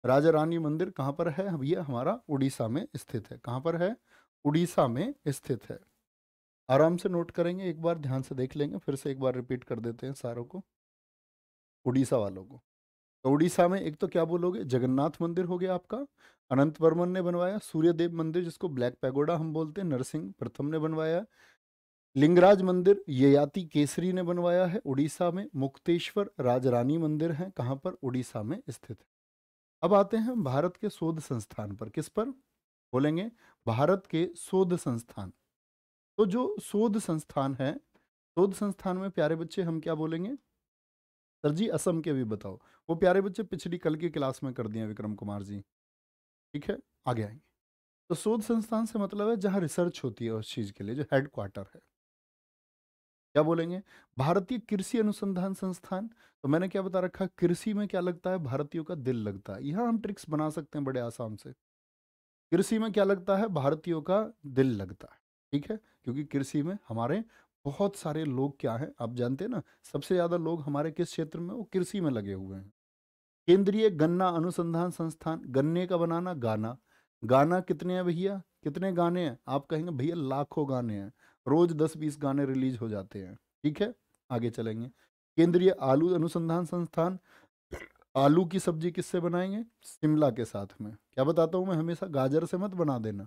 राजा रानी मंदिर कहाँ पर है भैया हमारा उड़ीसा में स्थित है कहाँ पर है उड़ीसा में स्थित है आराम से नोट करेंगे एक बार ध्यान से देख लेंगे फिर से एक बार रिपीट कर देते हैं सारों को उड़ीसा वालों को तो उड़ीसा में एक तो क्या बोलोगे जगन्नाथ मंदिर हो गया आपका अनंत वर्मन ने बनवाया सूर्यदेव मंदिर जिसको ब्लैक पैगोडा हम बोलते हैं नरसिंह प्रथम ने बनवाया लिंगराज मंदिर ययाति केसरी ने बनवाया है उड़ीसा में मुक्तेश्वर राजरानी मंदिर है कहाँ पर उड़ीसा में स्थित है अब आते हैं भारत के शोध संस्थान पर किस पर बोलेंगे भारत के शोध संस्थान तो जो शोध संस्थान है शोध संस्थान में प्यारे बच्चे हम क्या बोलेंगे सर जी असम के भी बताओ वो प्यारे बच्चे पिछली कल की क्लास में कर दिए विक्रम कुमार जी ठीक है आगे आएंगे तो शोध संस्थान से मतलब है जहाँ रिसर्च होती है उस चीज़ के लिए जो हेडक्वार्टर है क्या बोलेंगे भारतीय कृषि अनुसंधान संस्थान तो मैंने क्या बता रखा कृषि में क्या लगता है भारतीयों का दिल लगता है यहाँ हम ट्रिक्स बना सकते हैं बड़े आसाम से कृषि में क्या लगता है भारतीयों का दिल लगता है ठीक है क्योंकि कृषि में हमारे बहुत सारे लोग क्या हैं आप जानते हैं ना सबसे ज़्यादा लोग हमारे किस क्षेत्र में वो कृषि में लगे हुए हैं केंद्रीय गन्ना अनुसंधान संस्थान गन्ने का बनाना गाना गाना कितने हैं भैया कितने गाने हैं आप कहेंगे भैया लाखों गाने हैं रोज दस बीस गाने रिलीज हो जाते हैं ठीक है आगे चलेंगे केंद्रीय आलू अनुसंधान संस्थान आलू की सब्जी किससे बनाएंगे शिमला के साथ में क्या बताता हूँ मैं हमेशा गाजर से मत बना देना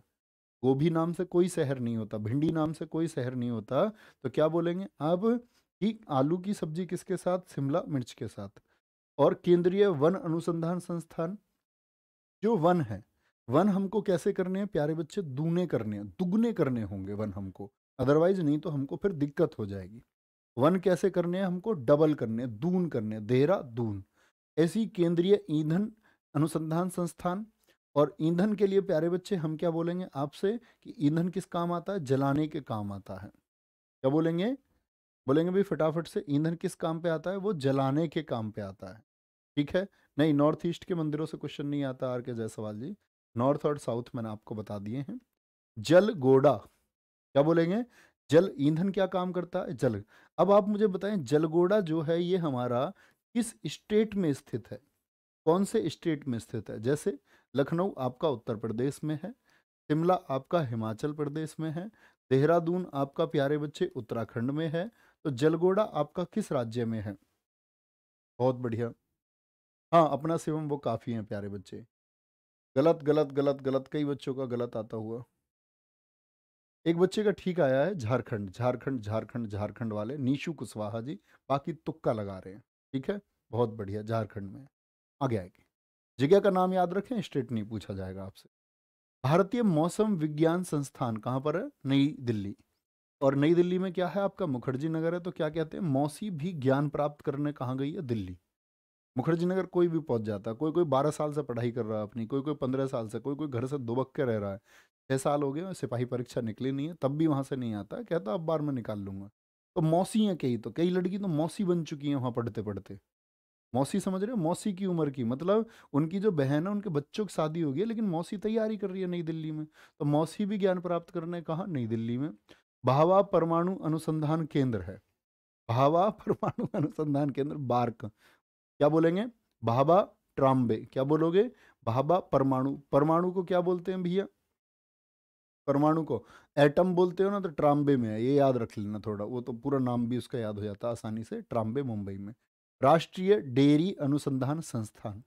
गोभी नाम से कोई शहर नहीं होता भिंडी नाम से कोई शहर नहीं होता तो क्या बोलेंगे अब कि आलू की सब्जी किसके साथ शिमला मिर्च के साथ और केंद्रीय वन अनुसंधान संस्थान जो वन है वन हमको कैसे करने हैं प्यारे बच्चे दूने करने हैं दुगने करने होंगे वन हमको अदरवाइज नहीं तो हमको फिर दिक्कत हो जाएगी वन कैसे करने हैं हमको डबल करने दून करने देहरा दून ऐसी केंद्रीय ईंधन अनुसंधान संस्थान और ईंधन के लिए प्यारे बच्चे हम क्या बोलेंगे आपसे कि ईंधन किस काम आता है जलाने के काम आता है क्या बोलेंगे बोलेंगे भाई फटाफट से ईंधन किस काम पे आता है वो जलाने के काम पे आता है ठीक है नहीं नॉर्थ ईस्ट के मंदिरों से क्वेश्चन नहीं आता R K Jaiswal ji north और साउथ मैंने आपको बता दिए हैं जल गोडा क्या बोलेंगे जल ईंधन क्या काम करता है जल अब आप मुझे बताएं जलगोड़ा जो है ये हमारा किस स्टेट में स्थित है कौन से स्टेट में स्थित है जैसे लखनऊ आपका उत्तर प्रदेश में है शिमला आपका हिमाचल प्रदेश में है देहरादून आपका प्यारे बच्चे उत्तराखंड में है तो जलगोड़ा आपका किस राज्य में है बहुत बढ़िया हाँ अपना शिवम वो काफ़ी हैं प्यारे बच्चे गलत गलत गलत गलत कई बच्चों का गलत आता हुआ एक बच्चे का ठीक आया है झारखंड झारखंड झारखंड झारखंड वाले नीशु कुशवाहा जी बाकी तुक्का लगा रहे हैं ठीक है बहुत बढ़िया झारखंड में आगे आएगी जगह का नाम याद रखें स्टेट नहीं पूछा जाएगा आपसे भारतीय मौसम विज्ञान संस्थान कहाँ पर है नई दिल्ली और नई दिल्ली में क्या है आपका मुखर्जी नगर है तो क्या कहते हैं मौसी भी ज्ञान प्राप्त करने कहाँ गई है दिल्ली मुखर्जी नगर कोई भी पहुंच जाता है कोई कोई बारह साल से पढ़ाई कर रहा है अपनी कोई कोई पंद्रह साल से कोई कोई घर से दुबक के रह रहा है छः साल हो गए सिपाही परीक्षा निकली नहीं है तब भी वहाँ से नहीं आता कहता अब बार मैं निकाल लूंगा तो मौसी हैं कई तो कई लड़की तो मौसी बन चुकी हैं वहाँ पढ़ते पढ़ते मौसी समझ रहे हो मौसी की उम्र की मतलब उनकी जो बहन है उनके बच्चों की शादी हो गई लेकिन मौसी तैयारी कर रही है नई दिल्ली में तो मौसी भी ज्ञान प्राप्त करने कहा नई दिल्ली में भावा परमाणु अनुसंधान केंद्र है भावा परमाणु अनुसंधान केंद्र बार्क क्या बोलेंगे भाभा ट्राम्बे क्या बोलोगे भाभा परमाणु परमाणु को क्या बोलते हैं भैया परमाणु को एटम बोलते हो ना तो ट्राम्बे में है ये याद रख लेना थोड़ा वो तो पूरा नाम भी उसका याद हो जाता आसानी से ट्राम्बे मुंबई में राष्ट्रीय डेयरी अनुसंधान संस्थान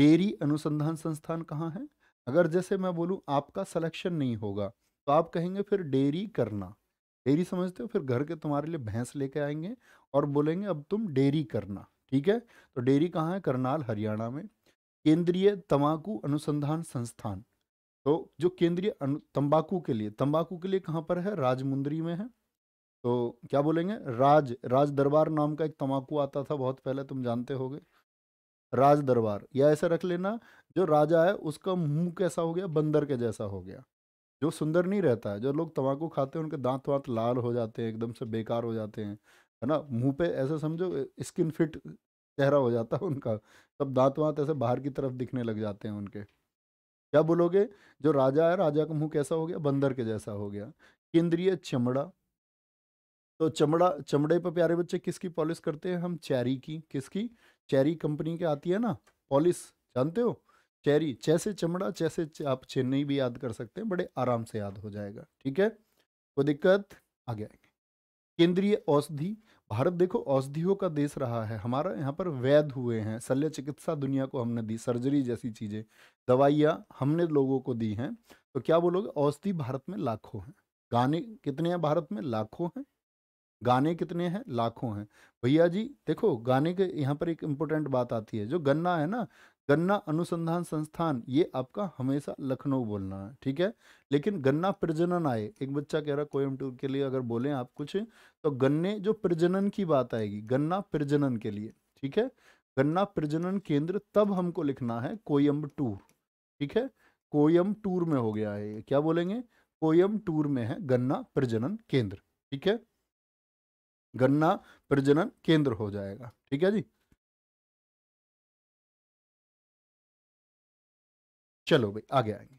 डेयरी अनुसंधान संस्थान कहाँ है अगर जैसे मैं बोलूँ आपका सलेक्शन नहीं होगा तो आप कहेंगे फिर डेयरी करना डेयरी समझते हो फिर घर के तुम्हारे लिए भैंस लेके आएंगे और बोलेंगे अब तुम डेयरी करना ठीक है तो डेयरी कहाँ है करनाल हरियाणा में केंद्रीय तंबाकू अनुसंधान संस्थान तो जो केंद्रीय तंबाकू के लिए तंबाकू के लिए कहाँ पर है राजमुंदरी में है तो क्या बोलेंगे राज राज दरबार नाम का एक तंबाकू आता था बहुत पहले तुम जानते होगे राज दरबार या ऐसा रख लेना जो राजा है उसका मुंह कैसा हो गया बंदर के जैसा हो गया जो सुंदर नहीं रहता है जो लोग तंबाकू खाते हैं उनके दांत वांत लाल हो जाते हैं एकदम से बेकार हो जाते हैं है ना मुंह पे ऐसा समझो स्किन फिट चेहरा हो जाता है उनका सब दांत वांत ऐसे बाहर की तरफ दिखने लग जाते हैं उनके क्या बोलोगे जो राजा है राजा का मुंह कैसा हो गया बंदर के जैसा हो गया केंद्रीय चमड़ा तो चमड़ा चमड़े पर प्यारे बच्चे किसकी पॉलिश करते हैं हम चैरी की किसकी चैरी कंपनी के आती है ना पॉलिश जानते हो चैरी जैसे चमड़ा जैसे आप चेन्नई भी याद कर सकते हैं बड़े आराम से याद हो जाएगा ठीक है कोई दिक्कत आ गया केंद्रीय औषधि भारत देखो औषधियों का देश रहा है हमारा यहाँ पर वैध हुए हैं शल्य चिकित्सा दुनिया को हमने दी सर्जरी जैसी चीज़ें दवाइयाँ हमने लोगों को दी हैं तो क्या बोलोगे औषधि भारत में लाखों हैं गाने कितने हैं भारत में लाखों हैं गाने कितने हैं लाखों हैं भैया जी देखो गाने के यहाँ पर एक इम्पोर्टेंट बात आती है जो गन्ना है ना गन्ना अनुसंधान संस्थान ये आपका हमेशा लखनऊ बोलना है ठीक है लेकिन गन्ना प्रजनन आए एक बच्चा कह रहा कोयम्बटूर के लिए अगर बोले आप कुछ तो गन्ने जो प्रजनन की बात आएगी गन्ना प्रजनन के लिए ठीक है गन्ना प्रजनन केंद्र तब हमको लिखना है टूर ठीक है टूर में हो गया है क्या बोलेंगे टूर में है गन्ना प्रजनन केंद्र ठीक है गन्ना प्रजनन केंद्र हो जाएगा ठीक है जी चलो भाई आगे आएंगे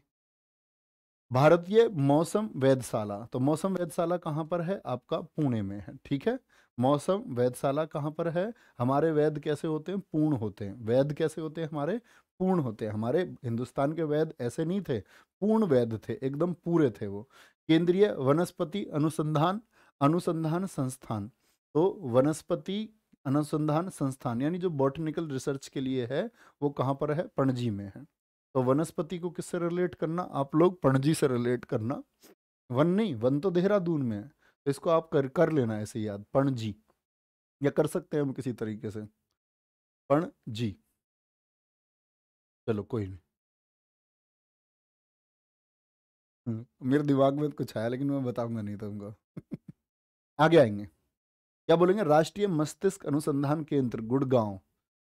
भारतीय मौसम वेदशाला तो मौसम वेदशाला कहां पर है आपका पुणे में है ठीक है मौसम वेदशाला कहां पर है हमारे वेद कैसे होते हैं पूर्ण होते हैं वेद कैसे होते हैं हमारे पूर्ण होते हैं हमारे हिंदुस्तान के वेद ऐसे नहीं थे पूर्ण वेद थे एकदम पूरे थे वो केंद्रीय वनस्पति अनुसंधान अनुसंधान संस्थान तो वनस्पति अनुसंधान संस्थान यानी जो बॉटनिकल रिसर्च के लिए है वो कहाँ पर है पणजी में है तो वनस्पति को किससे रिलेट करना आप लोग पणजी से रिलेट करना वन नहीं वन तो देहरादून में है तो इसको आप कर कर लेना ऐसे याद पणजी या कर सकते हैं हम किसी तरीके से पणजी चलो कोई नहीं हम्म, मेरे दिमाग में कुछ आया लेकिन मैं बताऊंगा नहीं तुमको आगे आएंगे क्या बोलेंगे राष्ट्रीय मस्तिष्क अनुसंधान केंद्र गुड़गांव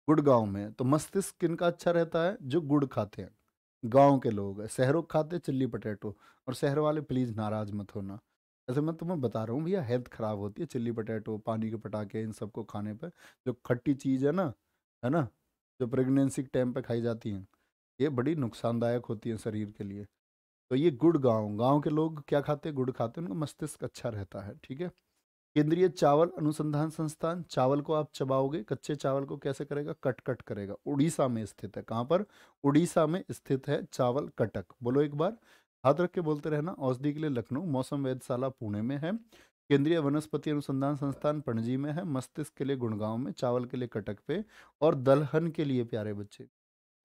गुड़गांव में तो मस्तिष्क किन का अच्छा रहता है जो गुड़ खाते हैं गांव के लोग शहरों खाते चिल्ली पटेटो और शहर वाले प्लीज़ नाराज़ मत होना ऐसे मैं तुम्हें बता रहा हूँ भैया हेल्थ ख़राब होती है चिल्ली पटेटो पानी के पटाखे इन सबको खाने पर जो खट्टी चीज़ है ना है ना जो प्रेगनेंसी के टाइम पर खाई जाती हैं ये बड़ी नुकसानदायक होती है शरीर के लिए तो ये गुड़ गाँव गाँव के लोग क्या खाते हैं गुड़ खाते हैं उनका मस्तिष्क अच्छा रहता है ठीक है केंद्रीय चावल अनुसंधान संस्थान चावल को आप चबाओगे कच्चे चावल को कैसे करेगा कट कट करेगा उड़ीसा में स्थित है कहाँ पर उड़ीसा में स्थित है चावल कटक बोलो एक बार हाथ रख के बोलते रहना औषधि के लिए लखनऊ मौसम वेदशाला पुणे में है केंद्रीय वनस्पति अनुसंधान संस्थान पणजी में है मस्तिष्क के लिए गुणगांव में चावल के लिए कटक पे और दलहन के लिए प्यारे बच्चे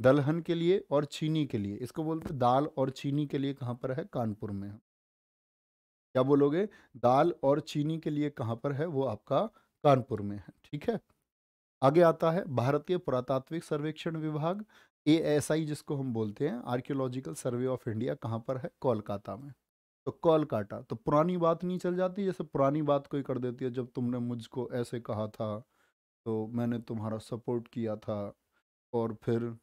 दलहन के लिए और चीनी के लिए इसको बोलते दाल और चीनी के लिए कहाँ पर है कानपुर में है क्या बोलोगे दाल और चीनी के लिए कहाँ पर है वो आपका कानपुर में है ठीक है आगे आता है भारतीय पुरातात्विक सर्वेक्षण विभाग ए एस आई जिसको हम बोलते हैं आर्क्योलॉजिकल सर्वे ऑफ इंडिया कहाँ पर है कोलकाता में तो कोलकाता तो पुरानी बात नहीं चल जाती जैसे पुरानी बात कोई कर देती है जब तुमने मुझको ऐसे कहा था तो मैंने तुम्हारा सपोर्ट किया था और फिर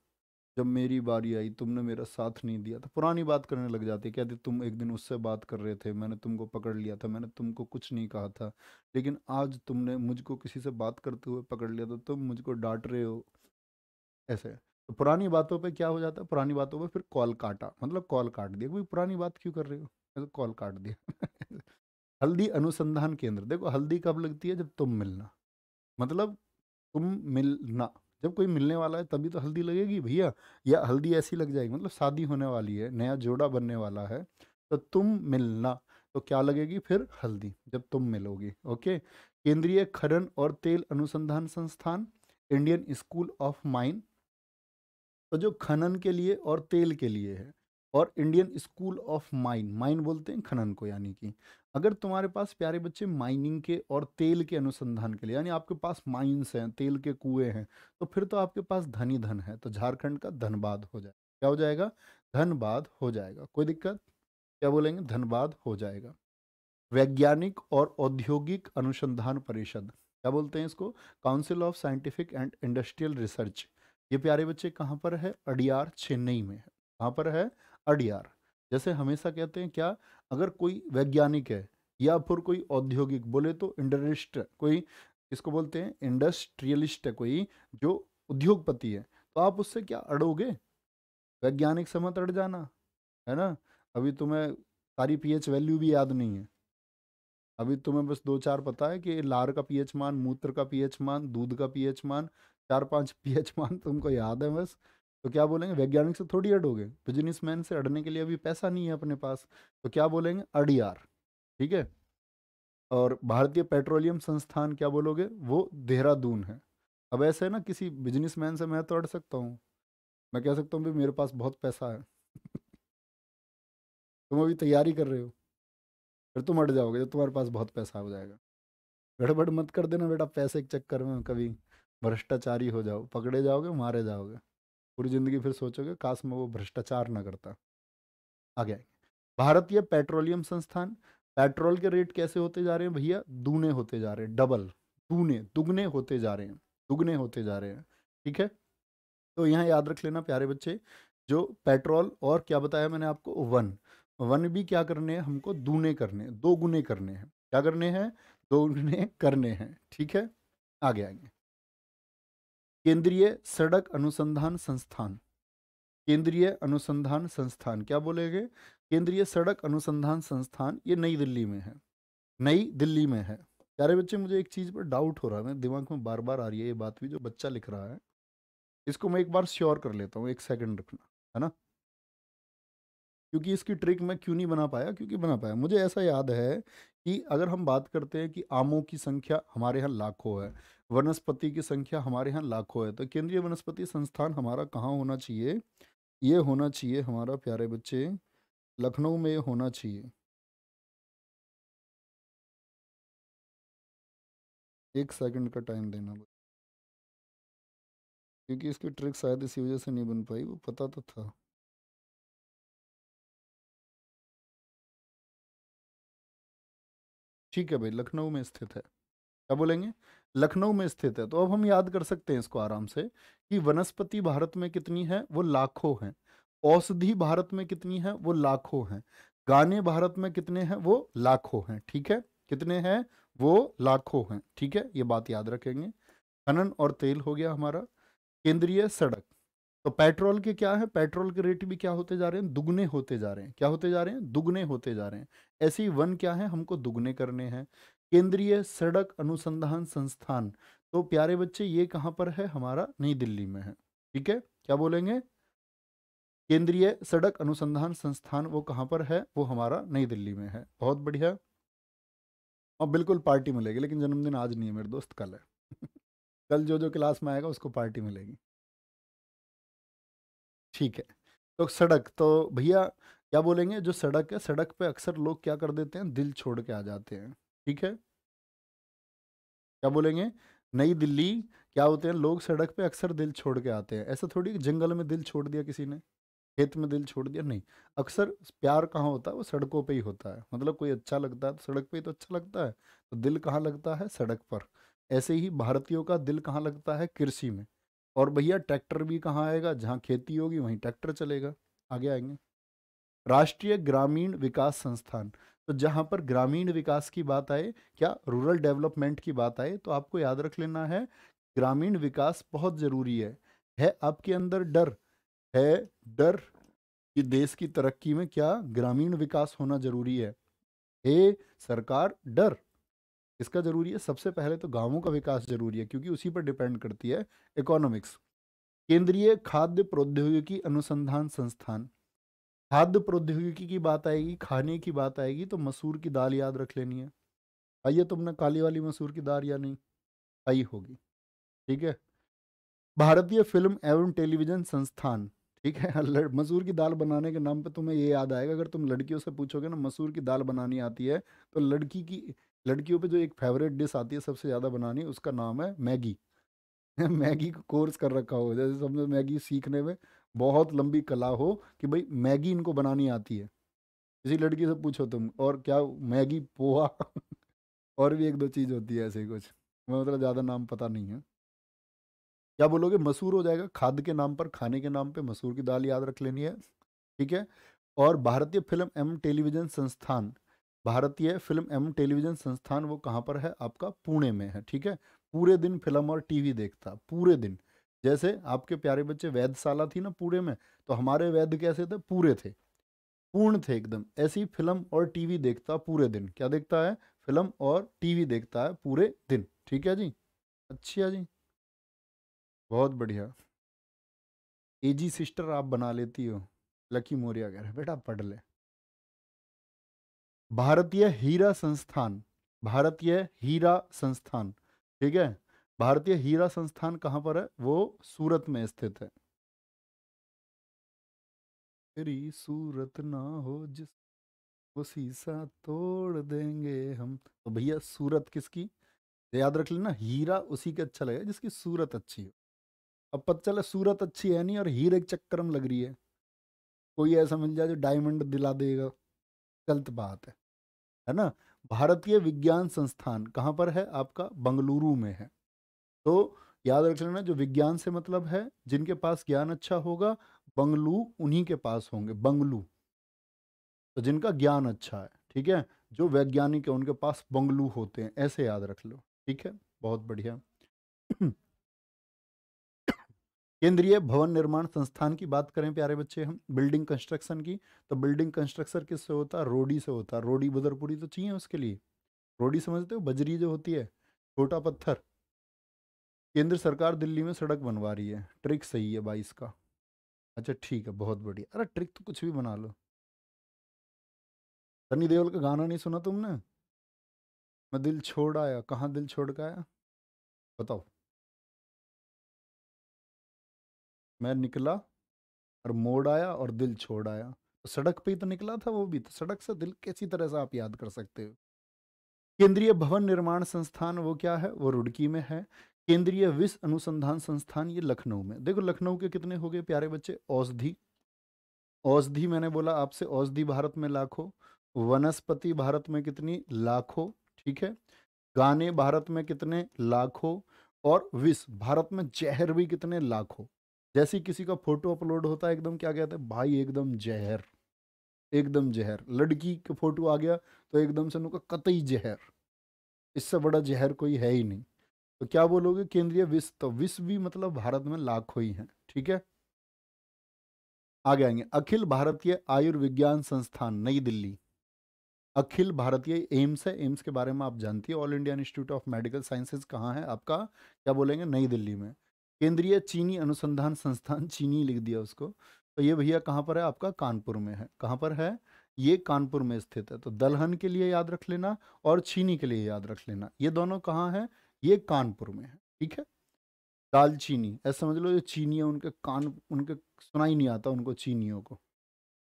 जब मेरी बारी आई तुमने मेरा साथ नहीं दिया था तो पुरानी बात करने लग जाती कहते तुम एक दिन उससे बात कर रहे थे मैंने तुमको पकड़ लिया था मैंने तुमको कुछ नहीं कहा था लेकिन आज तुमने मुझको किसी से बात करते हुए पकड़ लिया था तो तुम मुझको डांट रहे हो ऐसे तो पुरानी बातों पे क्या हो जाता है पुरानी बातों पे फिर कॉल काटा मतलब कॉल काट दिया कोई पुरानी बात क्यों कर रहे हो तो कॉल काट दिया हल्दी अनुसंधान केंद्र देखो हल्दी कब लगती है जब तुम मिलना मतलब तुम मिलना जब कोई मिलने वाला है तभी तो हल्दी लगेगी भैया या हल्दी ऐसी लग जाएगी मतलब शादी होने वाली है नया जोड़ा बनने वाला है तो तुम मिलना तो क्या लगेगी फिर हल्दी जब तुम मिलोगी ओके केंद्रीय खनन और तेल अनुसंधान संस्थान इंडियन स्कूल ऑफ माइन तो जो खनन के लिए और तेल के लिए है और Indian school of mine mine बोलते हैं खनन को यानी कि अगर तुम्हारे पास प्यारे बच्चे माइनिंग के और तेल के अनुसंधान के लिए यानी आपके पास माइंस हैं तेल के कुएं हैं तो फिर तो आपके पास धनी धन है तो झारखंड का धनबाद हो जाए क्या हो जाएगा धनबाद हो जाएगा कोई दिक्कत क्या बोलेंगे धनबाद हो जाएगा वैज्ञानिक और औद्योगिक अनुसंधान परिषद क्या बोलते हैं इसको council of scientific and industrial research ये प्यारे बच्चे कहाँ पर है अडियार चेन्नई में है कहाँ पर है अडियार जैसे हमेशा कहते हैं क्या अगर कोई वैज्ञानिक है या फिर कोई औद्योगिक बोले तो इंडस्ट्रिस्ट कोई इसको बोलते हैं इंडस्ट्रियलिस्ट है कोई जो उद्योगपति है तो आप उससे क्या अड़ोगे वैज्ञानिक से मत अड़ जाना है ना अभी तुम्हें सारी पीएच वैल्यू भी याद नहीं है अभी तुम्हें बस दो चार पता है कि लार का पीएच मान मूत्र का पीएच मान दूध का पीएच मान चार पांच पीएच मान तुमको याद है बस तो क्या बोलेंगे वैज्ञानिक से थोड़ी अड़ोगे बिजनेसमैन से अड़ने के लिए अभी पैसा नहीं है अपने पास तो क्या बोलेंगे अडियार ठीक है और भारतीय पेट्रोलियम संस्थान क्या बोलोगे वो देहरादून है अब ऐसे है ना किसी बिजनेसमैन से मैं तो अड़ सकता हूँ मैं कह सकता हूँ भी मेरे पास बहुत पैसा है तुम अभी तैयारी कर रहे हो फिर तुम अट जाओगे तो तुम्हारे पास बहुत पैसा हो जाएगा गड़बड़ मत कर देना बेटा पैसे के चक्कर में कभी भ्रष्टाचारी हो जाओ पकड़े जाओगे मारे जाओगे पूरी ज़िंदगी फिर सोचोगे काश में वो भ्रष्टाचार ना करता आगे आएंगे भारतीय पेट्रोलियम संस्थान पेट्रोल के रेट कैसे होते जा रहे हैं भैया दूने होते जा रहे हैं डबल दूने दुगने होते जा रहे हैं दुगने होते जा रहे हैं ठीक है तो यहाँ याद रख लेना प्यारे बच्चे जो पेट्रोल और क्या बताया मैंने आपको वन वन भी क्या करने हैं हमको दूने करने दो गुने करने हैं क्या करने हैं दो गुने करने हैं ठीक है आगे आगे केंद्रीय सड़क अनुसंधान संस्थान केंद्रीय अनुसंधान संस्थान क्या बोलेंगे केंद्रीय सड़क अनुसंधान संस्थान ये नई दिल्ली में है नई दिल्ली में है प्यारे बच्चे मुझे एक चीज़ पर डाउट हो रहा है मेरे दिमाग में बार बार आ रही है ये बात भी जो बच्चा लिख रहा है इसको मैं एक बार श्योर कर लेता हूँ एक सेकंड रखना है ना क्योंकि इसकी ट्रिक मैं क्यों नहीं बना पाया क्योंकि बना पाया मुझे ऐसा याद है कि अगर हम बात करते हैं कि आमों की संख्या हमारे यहाँ लाखों है वनस्पति की संख्या हमारे यहाँ लाखों है तो केंद्रीय वनस्पति संस्थान हमारा कहाँ होना चाहिए ये होना चाहिए हमारा प्यारे बच्चे लखनऊ में होना चाहिए एक सेकंड का टाइम देना क्योंकि इसकी ट्रिक शायद इसी वजह से नहीं बन पाई वो पता तो था ठीक है भाई लखनऊ में स्थित है क्या बोलेंगे लखनऊ में स्थित है तो अब हम याद कर सकते हैं इसको आराम से कि वनस्पति भारत में कितनी है वो लाखों हैं औषधि भारत में कितनी है वो लाखों हैं गाने भारत में कितने हैं वो लाखों हैं ठीक है कितने हैं वो लाखों हैं ठीक है ये बात याद रखेंगे खनन और तेल हो गया हमारा केंद्रीय सड़क तो पेट्रोल के क्या है पेट्रोल के रेट भी क्या होते जा रहे हैं दुगने होते जा रहे हैं क्या होते जा रहे हैं दुगने होते जा रहे हैं ऐसे ही वन क्या है हमको दुगने करने हैं केंद्रीय सड़क अनुसंधान संस्थान तो प्यारे बच्चे ये कहाँ पर है हमारा नई दिल्ली में है ठीक है क्या बोलेंगे केंद्रीय सड़क अनुसंधान संस्थान वो कहाँ पर है वो हमारा नई दिल्ली में है बहुत बढ़िया और बिल्कुल पार्टी मिलेगी लेकिन जन्मदिन आज नहीं है मेरे दोस्त कल है कल जो जो क्लास में आएगा उसको पार्टी मिलेगी ठीक है तो सड़क तो भैया क्या बोलेंगे जो सड़क है सड़क पे अक्सर लोग क्या कर देते हैं दिल छोड़ के आ जाते हैं ठीक है क्या बोलेंगे नई दिल्ली क्या होते हैं लोग सड़क पे अक्सर दिल छोड़ के आते हैं ऐसा थोड़ी जंगल में दिल छोड़ दिया किसी ने खेत में दिल छोड़ दिया नहीं अक्सर प्यार कहाँ होता है वो सड़कों पे ही होता है मतलब कोई अच्छा लगता है तो सड़क पे ही तो अच्छा लगता है तो दिल कहाँ लगता है सड़क पर ऐसे ही भारतीयों का दिल कहाँ लगता है कृषि में और भैया ट्रैक्टर भी कहाँ आएगा जहाँ खेती होगी वहीं ट्रैक्टर चलेगा आगे आएंगे राष्ट्रीय ग्रामीण विकास संस्थान तो जहाँ पर ग्रामीण विकास की बात आए क्या रूरल डेवलपमेंट की बात आए तो आपको याद रख लेना है ग्रामीण विकास बहुत ज़रूरी है है आपके अंदर डर है डर कि देश की तरक्की में क्या ग्रामीण विकास होना ज़रूरी है हे सरकार डर इसका ज़रूरी है सबसे पहले तो गांवों का विकास ज़रूरी है क्योंकि उसी पर डिपेंड करती है इकोनॉमिक्स केंद्रीय खाद्य प्रौद्योगिकी अनुसंधान संस्थान खाद्य प्रौद्योगिकी की बात आएगी खाने की बात आएगी तो मसूर की दाल याद रख लेनी है आइए तुमने तो काली वाली मसूर की दाल या नहीं आई होगी ठीक है भारतीय फिल्म एवं टेलीविजन संस्थान ठीक है मसूर की दाल बनाने के नाम पे तुम्हें ये याद आएगा अगर तुम लड़कियों से पूछोगे ना मसूर की दाल बनानी आती है तो लड़की की लड़कियों पे जो एक फेवरेट डिश आती है सबसे ज़्यादा बनानी उसका नाम है मैगी मैगी को कोर्स कर रखा हो जैसे समझो मैगी सीखने में बहुत लंबी कला हो कि भाई मैगी इनको बनानी आती है किसी लड़की से पूछो तुम और क्या मैगी पोहा और भी एक दो चीज़ होती है ऐसे कुछ मैं मतलब ज़्यादा नाम पता नहीं है क्या बोलोगे मसूर हो जाएगा खाद के नाम पर खाने के नाम पे मसूर की दाल याद रख लेनी है ठीक है और भारतीय फिल्म एवं टेलीविज़न संस्थान भारतीय फिल्म एवं टेलीविज़न संस्थान वो कहाँ पर है आपका पुणे में है ठीक है पूरे दिन फिल्म और टीवी देखता पूरे दिन जैसे आपके प्यारे बच्चे वैधशाला थी ना पूरे में तो हमारे वैध कैसे थे पूरे थे पूर्ण थे एकदम ऐसी फिल्म और टीवी देखता पूरे दिन क्या देखता है फिल्म और टीवी देखता है पूरे दिन ठीक है जी अच्छी है जी बहुत बढ़िया एजी सिस्टर आप बना लेती हो लकी मोरिया कह रहे बेटा पढ़ ले भारतीय हीरा संस्थान भारतीय हीरा संस्थान ठीक है भारतीय हीरा संस्थान कहाँ पर है वो सूरत में स्थित है तेरी सूरत ना हो जिस वो शीशा तोड़ देंगे हम तो भैया सूरत किसकी याद रख लेना हीरा उसी के अच्छा लगेगा जिसकी सूरत अच्छी हो अब पता चला सूरत अच्छी है नहीं और हीरे के चक्कर में लग रही है कोई ऐसा मिल जाए जो डायमंड दिला देगा गलत बात है है ना भारतीय विज्ञान संस्थान कहाँ पर है आपका बंगलुरु में है तो याद रख लेना जो विज्ञान से मतलब है जिनके पास ज्ञान अच्छा होगा बंगलू उन्हीं के पास होंगे बंगलू तो जिनका ज्ञान अच्छा है ठीक है जो वैज्ञानिक है उनके पास बंगलू होते हैं ऐसे याद रख लो ठीक है बहुत बढ़िया केंद्रीय भवन निर्माण संस्थान की बात करें प्यारे बच्चे हम बिल्डिंग कंस्ट्रक्शन की तो बिल्डिंग कंस्ट्रक्शन किससे होता है रोडी से होता है रोडी बदरपुरी तो चाहिए उसके लिए रोडी समझते हो बजरी जो होती है छोटा पत्थर केंद्र सरकार दिल्ली में सड़क बनवा रही है ट्रिक सही है बाईस का अच्छा ठीक है बहुत बढ़िया अरे ट्रिक तो कुछ भी बना लो सनी देओल का गाना नहीं सुना तुमने मैं दिल छोड़ आया कहाँ दिल छोड़ के आया बताओ मैं निकला और मोड़ आया और दिल छोड़ आया तो सड़क पे ही तो निकला था वो भी तो सड़क से दिल कैसी तरह से आप याद कर सकते हो केंद्रीय भवन निर्माण संस्थान वो क्या है वो रुड़की में है केंद्रीय विश्व अनुसंधान संस्थान ये लखनऊ में देखो लखनऊ के कितने हो गए प्यारे बच्चे औषधि औषधि मैंने बोला आपसे औषधि भारत में लाखों वनस्पति भारत में कितनी लाखों ठीक है गाने भारत में कितने लाखों और विश्व भारत में जहर भी कितने लाखों जैसे ही किसी का फोटो अपलोड होता है एकदम क्या कहते हैं भाई एकदम जहर एकदम जहर लड़की का फोटो आ गया तो एकदम से उनका कतई जहर इससे बड़ा जहर कोई है ही नहीं तो क्या बोलोगे केंद्रीय विश्व तो विश्व भी मतलब भारत में लाखों ही है ठीक है आगे आएंगे अखिल भारतीय आयुर्विज्ञान संस्थान नई दिल्ली अखिल भारतीय एम्स है एम्स के बारे में आप जानती है all Indian institute of medical sciences कहाँ है आपका क्या बोलेंगे नई दिल्ली में केंद्रीय चीनी अनुसंधान संस्थान चीनी लिख दिया उसको तो ये भैया कहाँ पर है आपका कानपुर में है कहाँ पर है ये कानपुर में स्थित है तो दलहन के लिए याद रख लेना और चीनी के लिए याद रख लेना ये दोनों कहाँ है ये कानपुर में है ठीक है दालचीनी ऐसा समझ लो जो चीनी है उनके कान उनके सुनाई नहीं आता उनको चीनियों को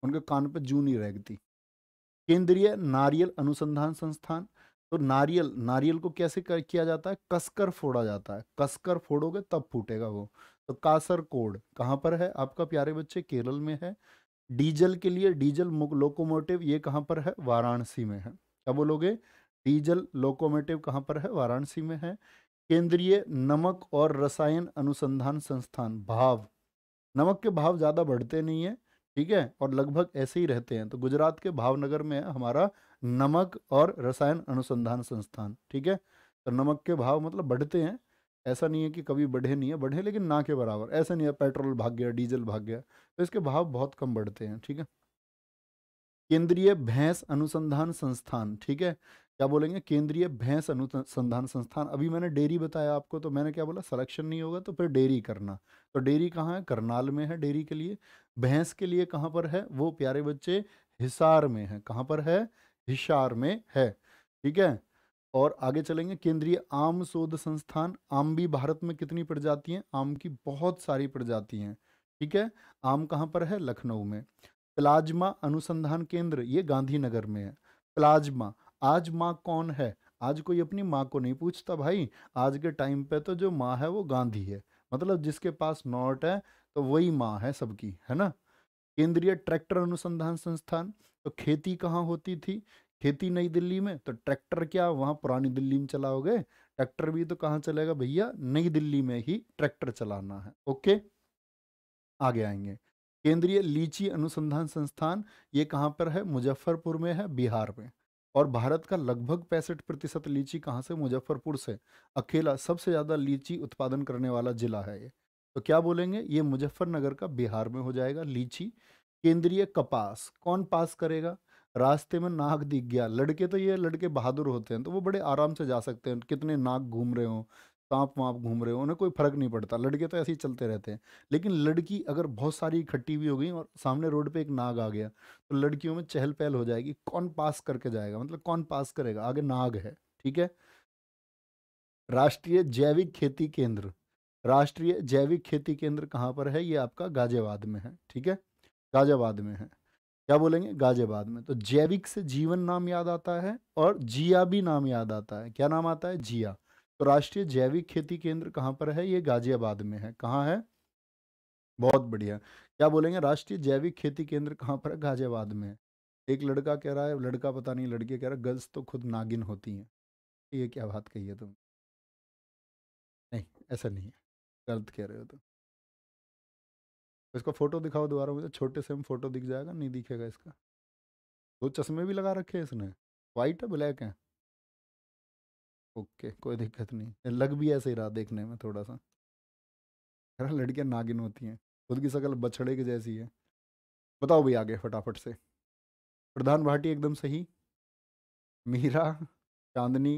उनके कान पर जू नहीं रहती केंद्रीय नारियल अनुसंधान संस्थान तो नारियल नारियल को कैसे कर, किया जाता है कसकर फोड़ा जाता है कसकर फोड़ोगे तब फूटेगा वो तो कासर कोड कहाँ पर है आपका प्यारे बच्चे केरल में है डीजल के लिए डीजल लोकोमोटिव ये कहाँ पर है वाराणसी में है क्या बोलोगे डीजल लोकोमोटिव कहाँ पर है वाराणसी में है केंद्रीय नमक और रसायन अनुसंधान संस्थान भाव नमक के भाव ज़्यादा बढ़ते नहीं है ठीक है और लगभग ऐसे ही रहते हैं तो गुजरात के भावनगर में है हमारा नमक और रसायन अनुसंधान संस्थान ठीक है तो नमक के भाव मतलब बढ़ते हैं ऐसा नहीं है कि कभी बढ़े नहीं है बढ़े लेकिन ना के बराबर ऐसा नहीं है पेट्रोल भाग गया डीजल भाग गया तो इसके भाव बहुत कम बढ़ते हैं ठीक है केंद्रीय भैंस अनुसंधान संस्थान ठीक है क्या बोलेंगे केंद्रीय भैंस अनुसंधान संस्थान अभी मैंने डेयरी बताया आपको तो मैंने क्या बोला सिलेक्शन नहीं होगा तो फिर डेयरी करना तो डेयरी कहाँ है करनाल में है डेयरी के लिए भैंस के लिए कहाँ पर है वो प्यारे बच्चे हिसार में है कहाँ पर है हिसार में है ठीक है और आगे चलेंगे केंद्रीय आम शोध संस्थान आम भी भारत में कितनी प्रजाति प्रजातियां आम की बहुत सारी प्रजाति प्रजातियां ठीक है आम कहाँ पर है लखनऊ में प्लाज्मा अनुसंधान केंद्र ये गांधीनगर में है प्लाज्मा आज माँ कौन है आज कोई अपनी माँ को नहीं पूछता भाई आज के टाइम पे तो जो माँ है वो गांधी है मतलब जिसके पास नोट है तो वही माँ है सबकी है ना केंद्रीय ट्रैक्टर अनुसंधान संस्थान तो खेती कहाँ होती थी खेती नई दिल्ली में तो ट्रैक्टर क्या वहाँ पुरानी दिल्ली में चलाओगे ट्रैक्टर भी तो कहाँ चलेगा भैया नई दिल्ली में ही ट्रैक्टर चलाना है ओके आगे आएंगे केंद्रीय लीची अनुसंधान संस्थान ये कहाँ पर है मुजफ्फरपुर में है बिहार में और भारत का लगभग पैंसठ प्रतिशत लीची कहाँ से मुजफ्फरपुर से अकेला सबसे ज़्यादा लीची उत्पादन करने वाला जिला है ये तो क्या बोलेंगे ये मुजफ्फरनगर का बिहार में हो जाएगा लीची केंद्रीय कपास कौन पास करेगा रास्ते में नाग दिख गया लड़के तो ये लड़के बहादुर होते हैं तो वो बड़े आराम से जा सकते हैं कितने नाग घूम रहे हो सांप वाँप घूम रहे हो उन्हें कोई फर्क नहीं पड़ता लड़के तो ऐसे ही चलते रहते हैं लेकिन लड़की अगर बहुत सारी इकट्ठी भी हो गई और सामने रोड पे एक नाग आ गया तो लड़कियों में चहल पहल हो जाएगी कौन पास करके जाएगा मतलब कौन पास करेगा आगे नाग है ठीक है राष्ट्रीय जैविक खेती केंद्र राष्ट्रीय जैविक खेती केंद्र कहाँ पर है ये आपका गाजियाबाद में है ठीक है गाजियाबाद में है क्या बोलेंगे गाजियाबाद में तो जैविक से जीवन नाम याद आता है और जिया भी नाम याद आता है क्या नाम आता है जिया तो राष्ट्रीय जैविक खेती केंद्र कहाँ पर है ये गाजियाबाद में है कहाँ है बहुत बढ़िया क्या बोलेंगे राष्ट्रीय जैविक खेती केंद्र कहाँ पर है गाजियाबाद में है एक लड़का कह रहा है लड़का पता नहीं लड़के कह रहा है गर्ल्स तो खुद नागिन होती हैं ये क्या बात कही है तुम नहीं ऐसा नहीं है गलत कह रहे हो तुम इसका फ़ोटो दिखाओ दोबारा मुझे छोटे से हम फ़ोटो दिख जाएगा नहीं दिखेगा इसका दो चश्मे भी लगा रखे हैं इसने वाइट है ब्लैक है ओके कोई दिक्कत नहीं लग भी ऐसे ही रहा देखने में थोड़ा सा यार लड़कियाँ नागिन होती हैं खुद की शकल बछड़े की जैसी है बताओ भाई आगे फटाफट से प्रधान भाटी एकदम सही मीरा चांदनी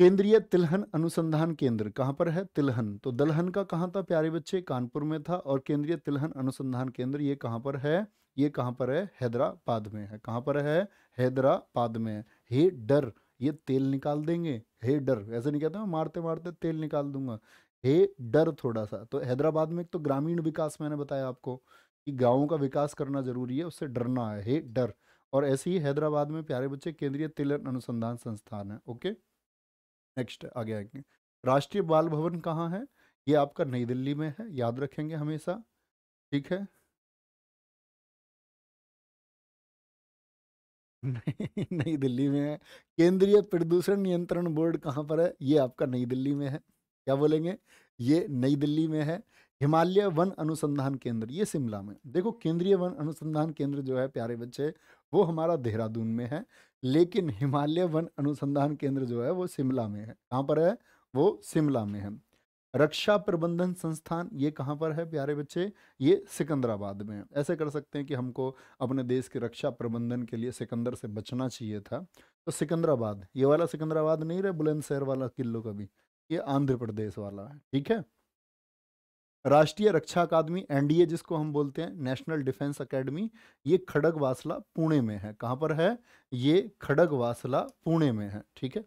केंद्रीय तिलहन अनुसंधान केंद्र कहाँ पर है तिलहन तो दलहन का कहाँ था प्यारे बच्चे कानपुर में था और केंद्रीय तिलहन अनुसंधान केंद्र ये कहाँ पर है ये कहाँ पर है हैदराबाद में है कहाँ पर है हैदराबाद में है हे डर ये तेल निकाल देंगे हे डर ऐसे नहीं कहते मैं मारते मारते तेल निकाल दूंगा हे डर थोड़ा सा तो हैदराबाद में एक तो ग्रामीण विकास मैंने बताया आपको कि गाँव का विकास करना जरूरी है उससे डरना है हे डर और ऐसे ही हैदराबाद में प्यारे बच्चे केंद्रीय तिलहन अनुसंधान संस्थान है ओके नेक्स्ट आगे आएंगे राष्ट्रीय बाल भवन कहाँ है ये आपका नई दिल्ली में है याद रखेंगे हमेशा ठीक है नहीं नई दिल्ली में है केंद्रीय प्रदूषण नियंत्रण बोर्ड कहाँ पर है ये आपका नई दिल्ली में है क्या बोलेंगे ये नई दिल्ली में है हिमालय वन अनुसंधान केंद्र ये शिमला में देखो केंद्रीय वन अनुसंधान केंद्र जो है प्यारे बच्चे वो हमारा देहरादून में है लेकिन हिमालय वन अनुसंधान केंद्र जो है वो शिमला में है कहाँ पर है वो शिमला में है रक्षा प्रबंधन संस्थान ये कहाँ पर है प्यारे बच्चे ये सिकंदराबाद में है ऐसे कर सकते हैं कि हमको अपने देश के रक्षा प्रबंधन के लिए सिकंदर से बचना चाहिए था तो सिकंदराबाद ये वाला सिकंदराबाद नहीं रहा बुलंदशहर वाला किल्लो का भी ये आंध्र प्रदेश वाला है ठीक है राष्ट्रीय रक्षा अकादमी एनडीए जिसको हम बोलते हैं नेशनल डिफेंस अकेडमी ये खड़ग वासला पुणे में है कहाँ पर है ये खड़ग वासला पुणे में है ठीक है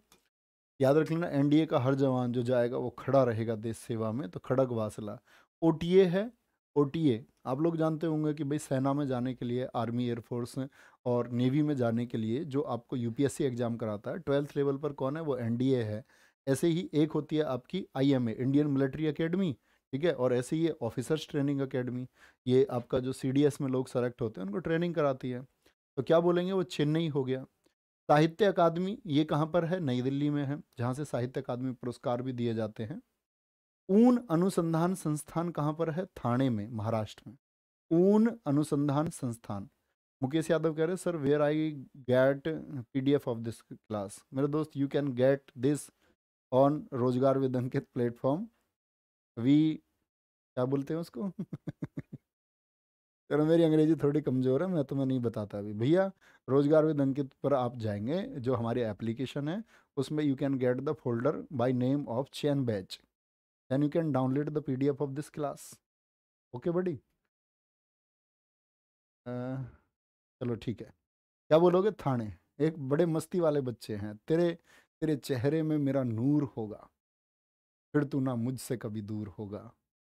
याद रख लेना एनडीए का हर जवान जो जाएगा वो खड़ा रहेगा देश सेवा में तो खड़ग वासला ओ है ओ आप लोग जानते होंगे कि भाई सेना में जाने के लिए आर्मी एयरफोर्स और नेवी में जाने के लिए जो आपको यूपीएससी एग्ज़ाम कराता है ट्वेल्थ लेवल पर कौन है वो एनडीए है ऐसे ही एक होती है आपकी आईएमए इंडियन मिलिट्री अकेडमी ठीक है और ऐसे ही ऑफिसर्स ट्रेनिंग अकेडमी ये आपका जो सी में लोग सेलेक्ट होते हैं उनको ट्रेनिंग कराती है तो क्या बोलेंगे वो चेन्नई हो गया साहित्य अकादमी ये कहाँ पर है नई दिल्ली में है जहाँ से साहित्य अकादमी पुरस्कार भी दिए जाते हैं ऊन अनुसंधान संस्थान कहाँ पर है थाने में महाराष्ट्र में ऊन अनुसंधान संस्थान मुकेश यादव कह रहे sir where I get PDF of this class मेरे दोस्त you can get this on Rozgar with Ankit platform वी क्या बोलते हैं उसको चलो मेरी अंग्रेजी थोड़ी कमज़ोर है मैं तुम्हें नहीं बताता अभी भैया रोजगार विद अंकित पर आप जाएंगे जो हमारी एप्लीकेशन है उसमें you can get the folder by name of चैन batch then you can download the PDF of this class okay buddy चलो ठीक है क्या बोलोगे थाने एक बड़े मस्ती वाले बच्चे हैं तेरे तेरे चेहरे में मेरा नूर होगा फिर तू ना मुझसे कभी दूर होगा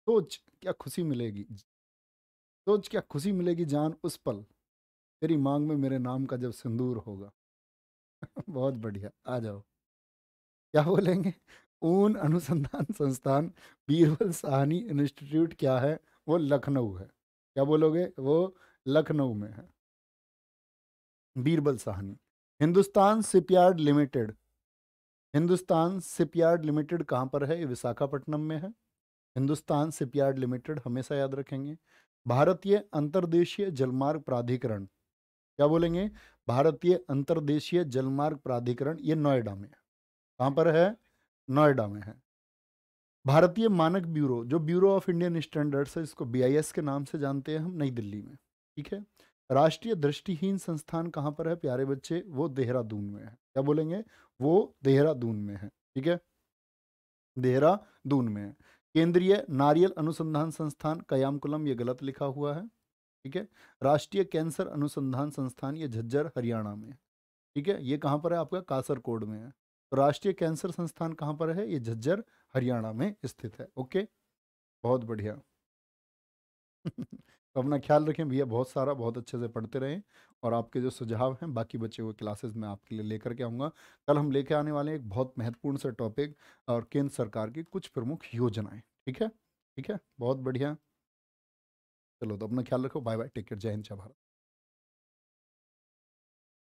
सोच क्या खुशी मिलेगी सोच क्या खुशी मिलेगी जान उस पल तेरी मांग में मेरे नाम का जब सिंदूर होगा बहुत बढ़िया आ जाओ क्या बोलेंगे ऊन अनुसंधान संस्थान बीरबल साहनी इंस्टीट्यूट क्या है वो लखनऊ है क्या बोलोगे वो लखनऊ में है Birbal Sahni Hindustan shipyard limited Hindustan shipyard limited कहाँ पर है ये विशाखापट्टनम में है हिंदुस्तान सिपयार्ड लिमिटेड हमेशा याद रखेंगे भारतीय अंतर्देशीय जलमार्ग प्राधिकरण क्या बोलेंगे भारतीय अंतर्देशीय जलमार्ग प्राधिकरण ये नोएडा में है कहाँ पर है नोएडा में है भारतीय मानक ब्यूरो जो ब्यूरो ऑफ इंडियन स्टैंडर्ड्स है इसको बीआईएस के नाम से जानते हैं हम नई दिल्ली में ठीक है राष्ट्रीय दृष्टिहीन संस्थान कहाँ पर है प्यारे बच्चे वो देहरादून में है क्या बोलेंगे वो देहरादून में है ठीक है देहरादून में है केंद्रीय नारियल अनुसंधान संस्थान कयामकुलम ये गलत लिखा हुआ है ठीक है राष्ट्रीय कैंसर अनुसंधान संस्थान ये झज्जर हरियाणा में ठीक है ये कहाँ पर है आपका कासरकोड में है तो राष्ट्रीय कैंसर संस्थान कहाँ पर है ये झज्जर हरियाणा में स्थित है ओके बहुत बढ़िया तो अपना ख्याल रखें भैया बहुत सारा बहुत अच्छे से पढ़ते रहें और आपके जो सुझाव हैं बाकी बचे हुए क्लासेस मैं आपके लिए लेकर के आऊँगा कल हम लेके आने वाले हैं एक बहुत महत्वपूर्ण सा टॉपिक और केंद्र सरकार की कुछ प्रमुख योजनाएं ठीक है ठीक है बहुत बढ़िया चलो तो अपना ख्याल रखो बाय बाय टेक केयर जय हिंद जय भारत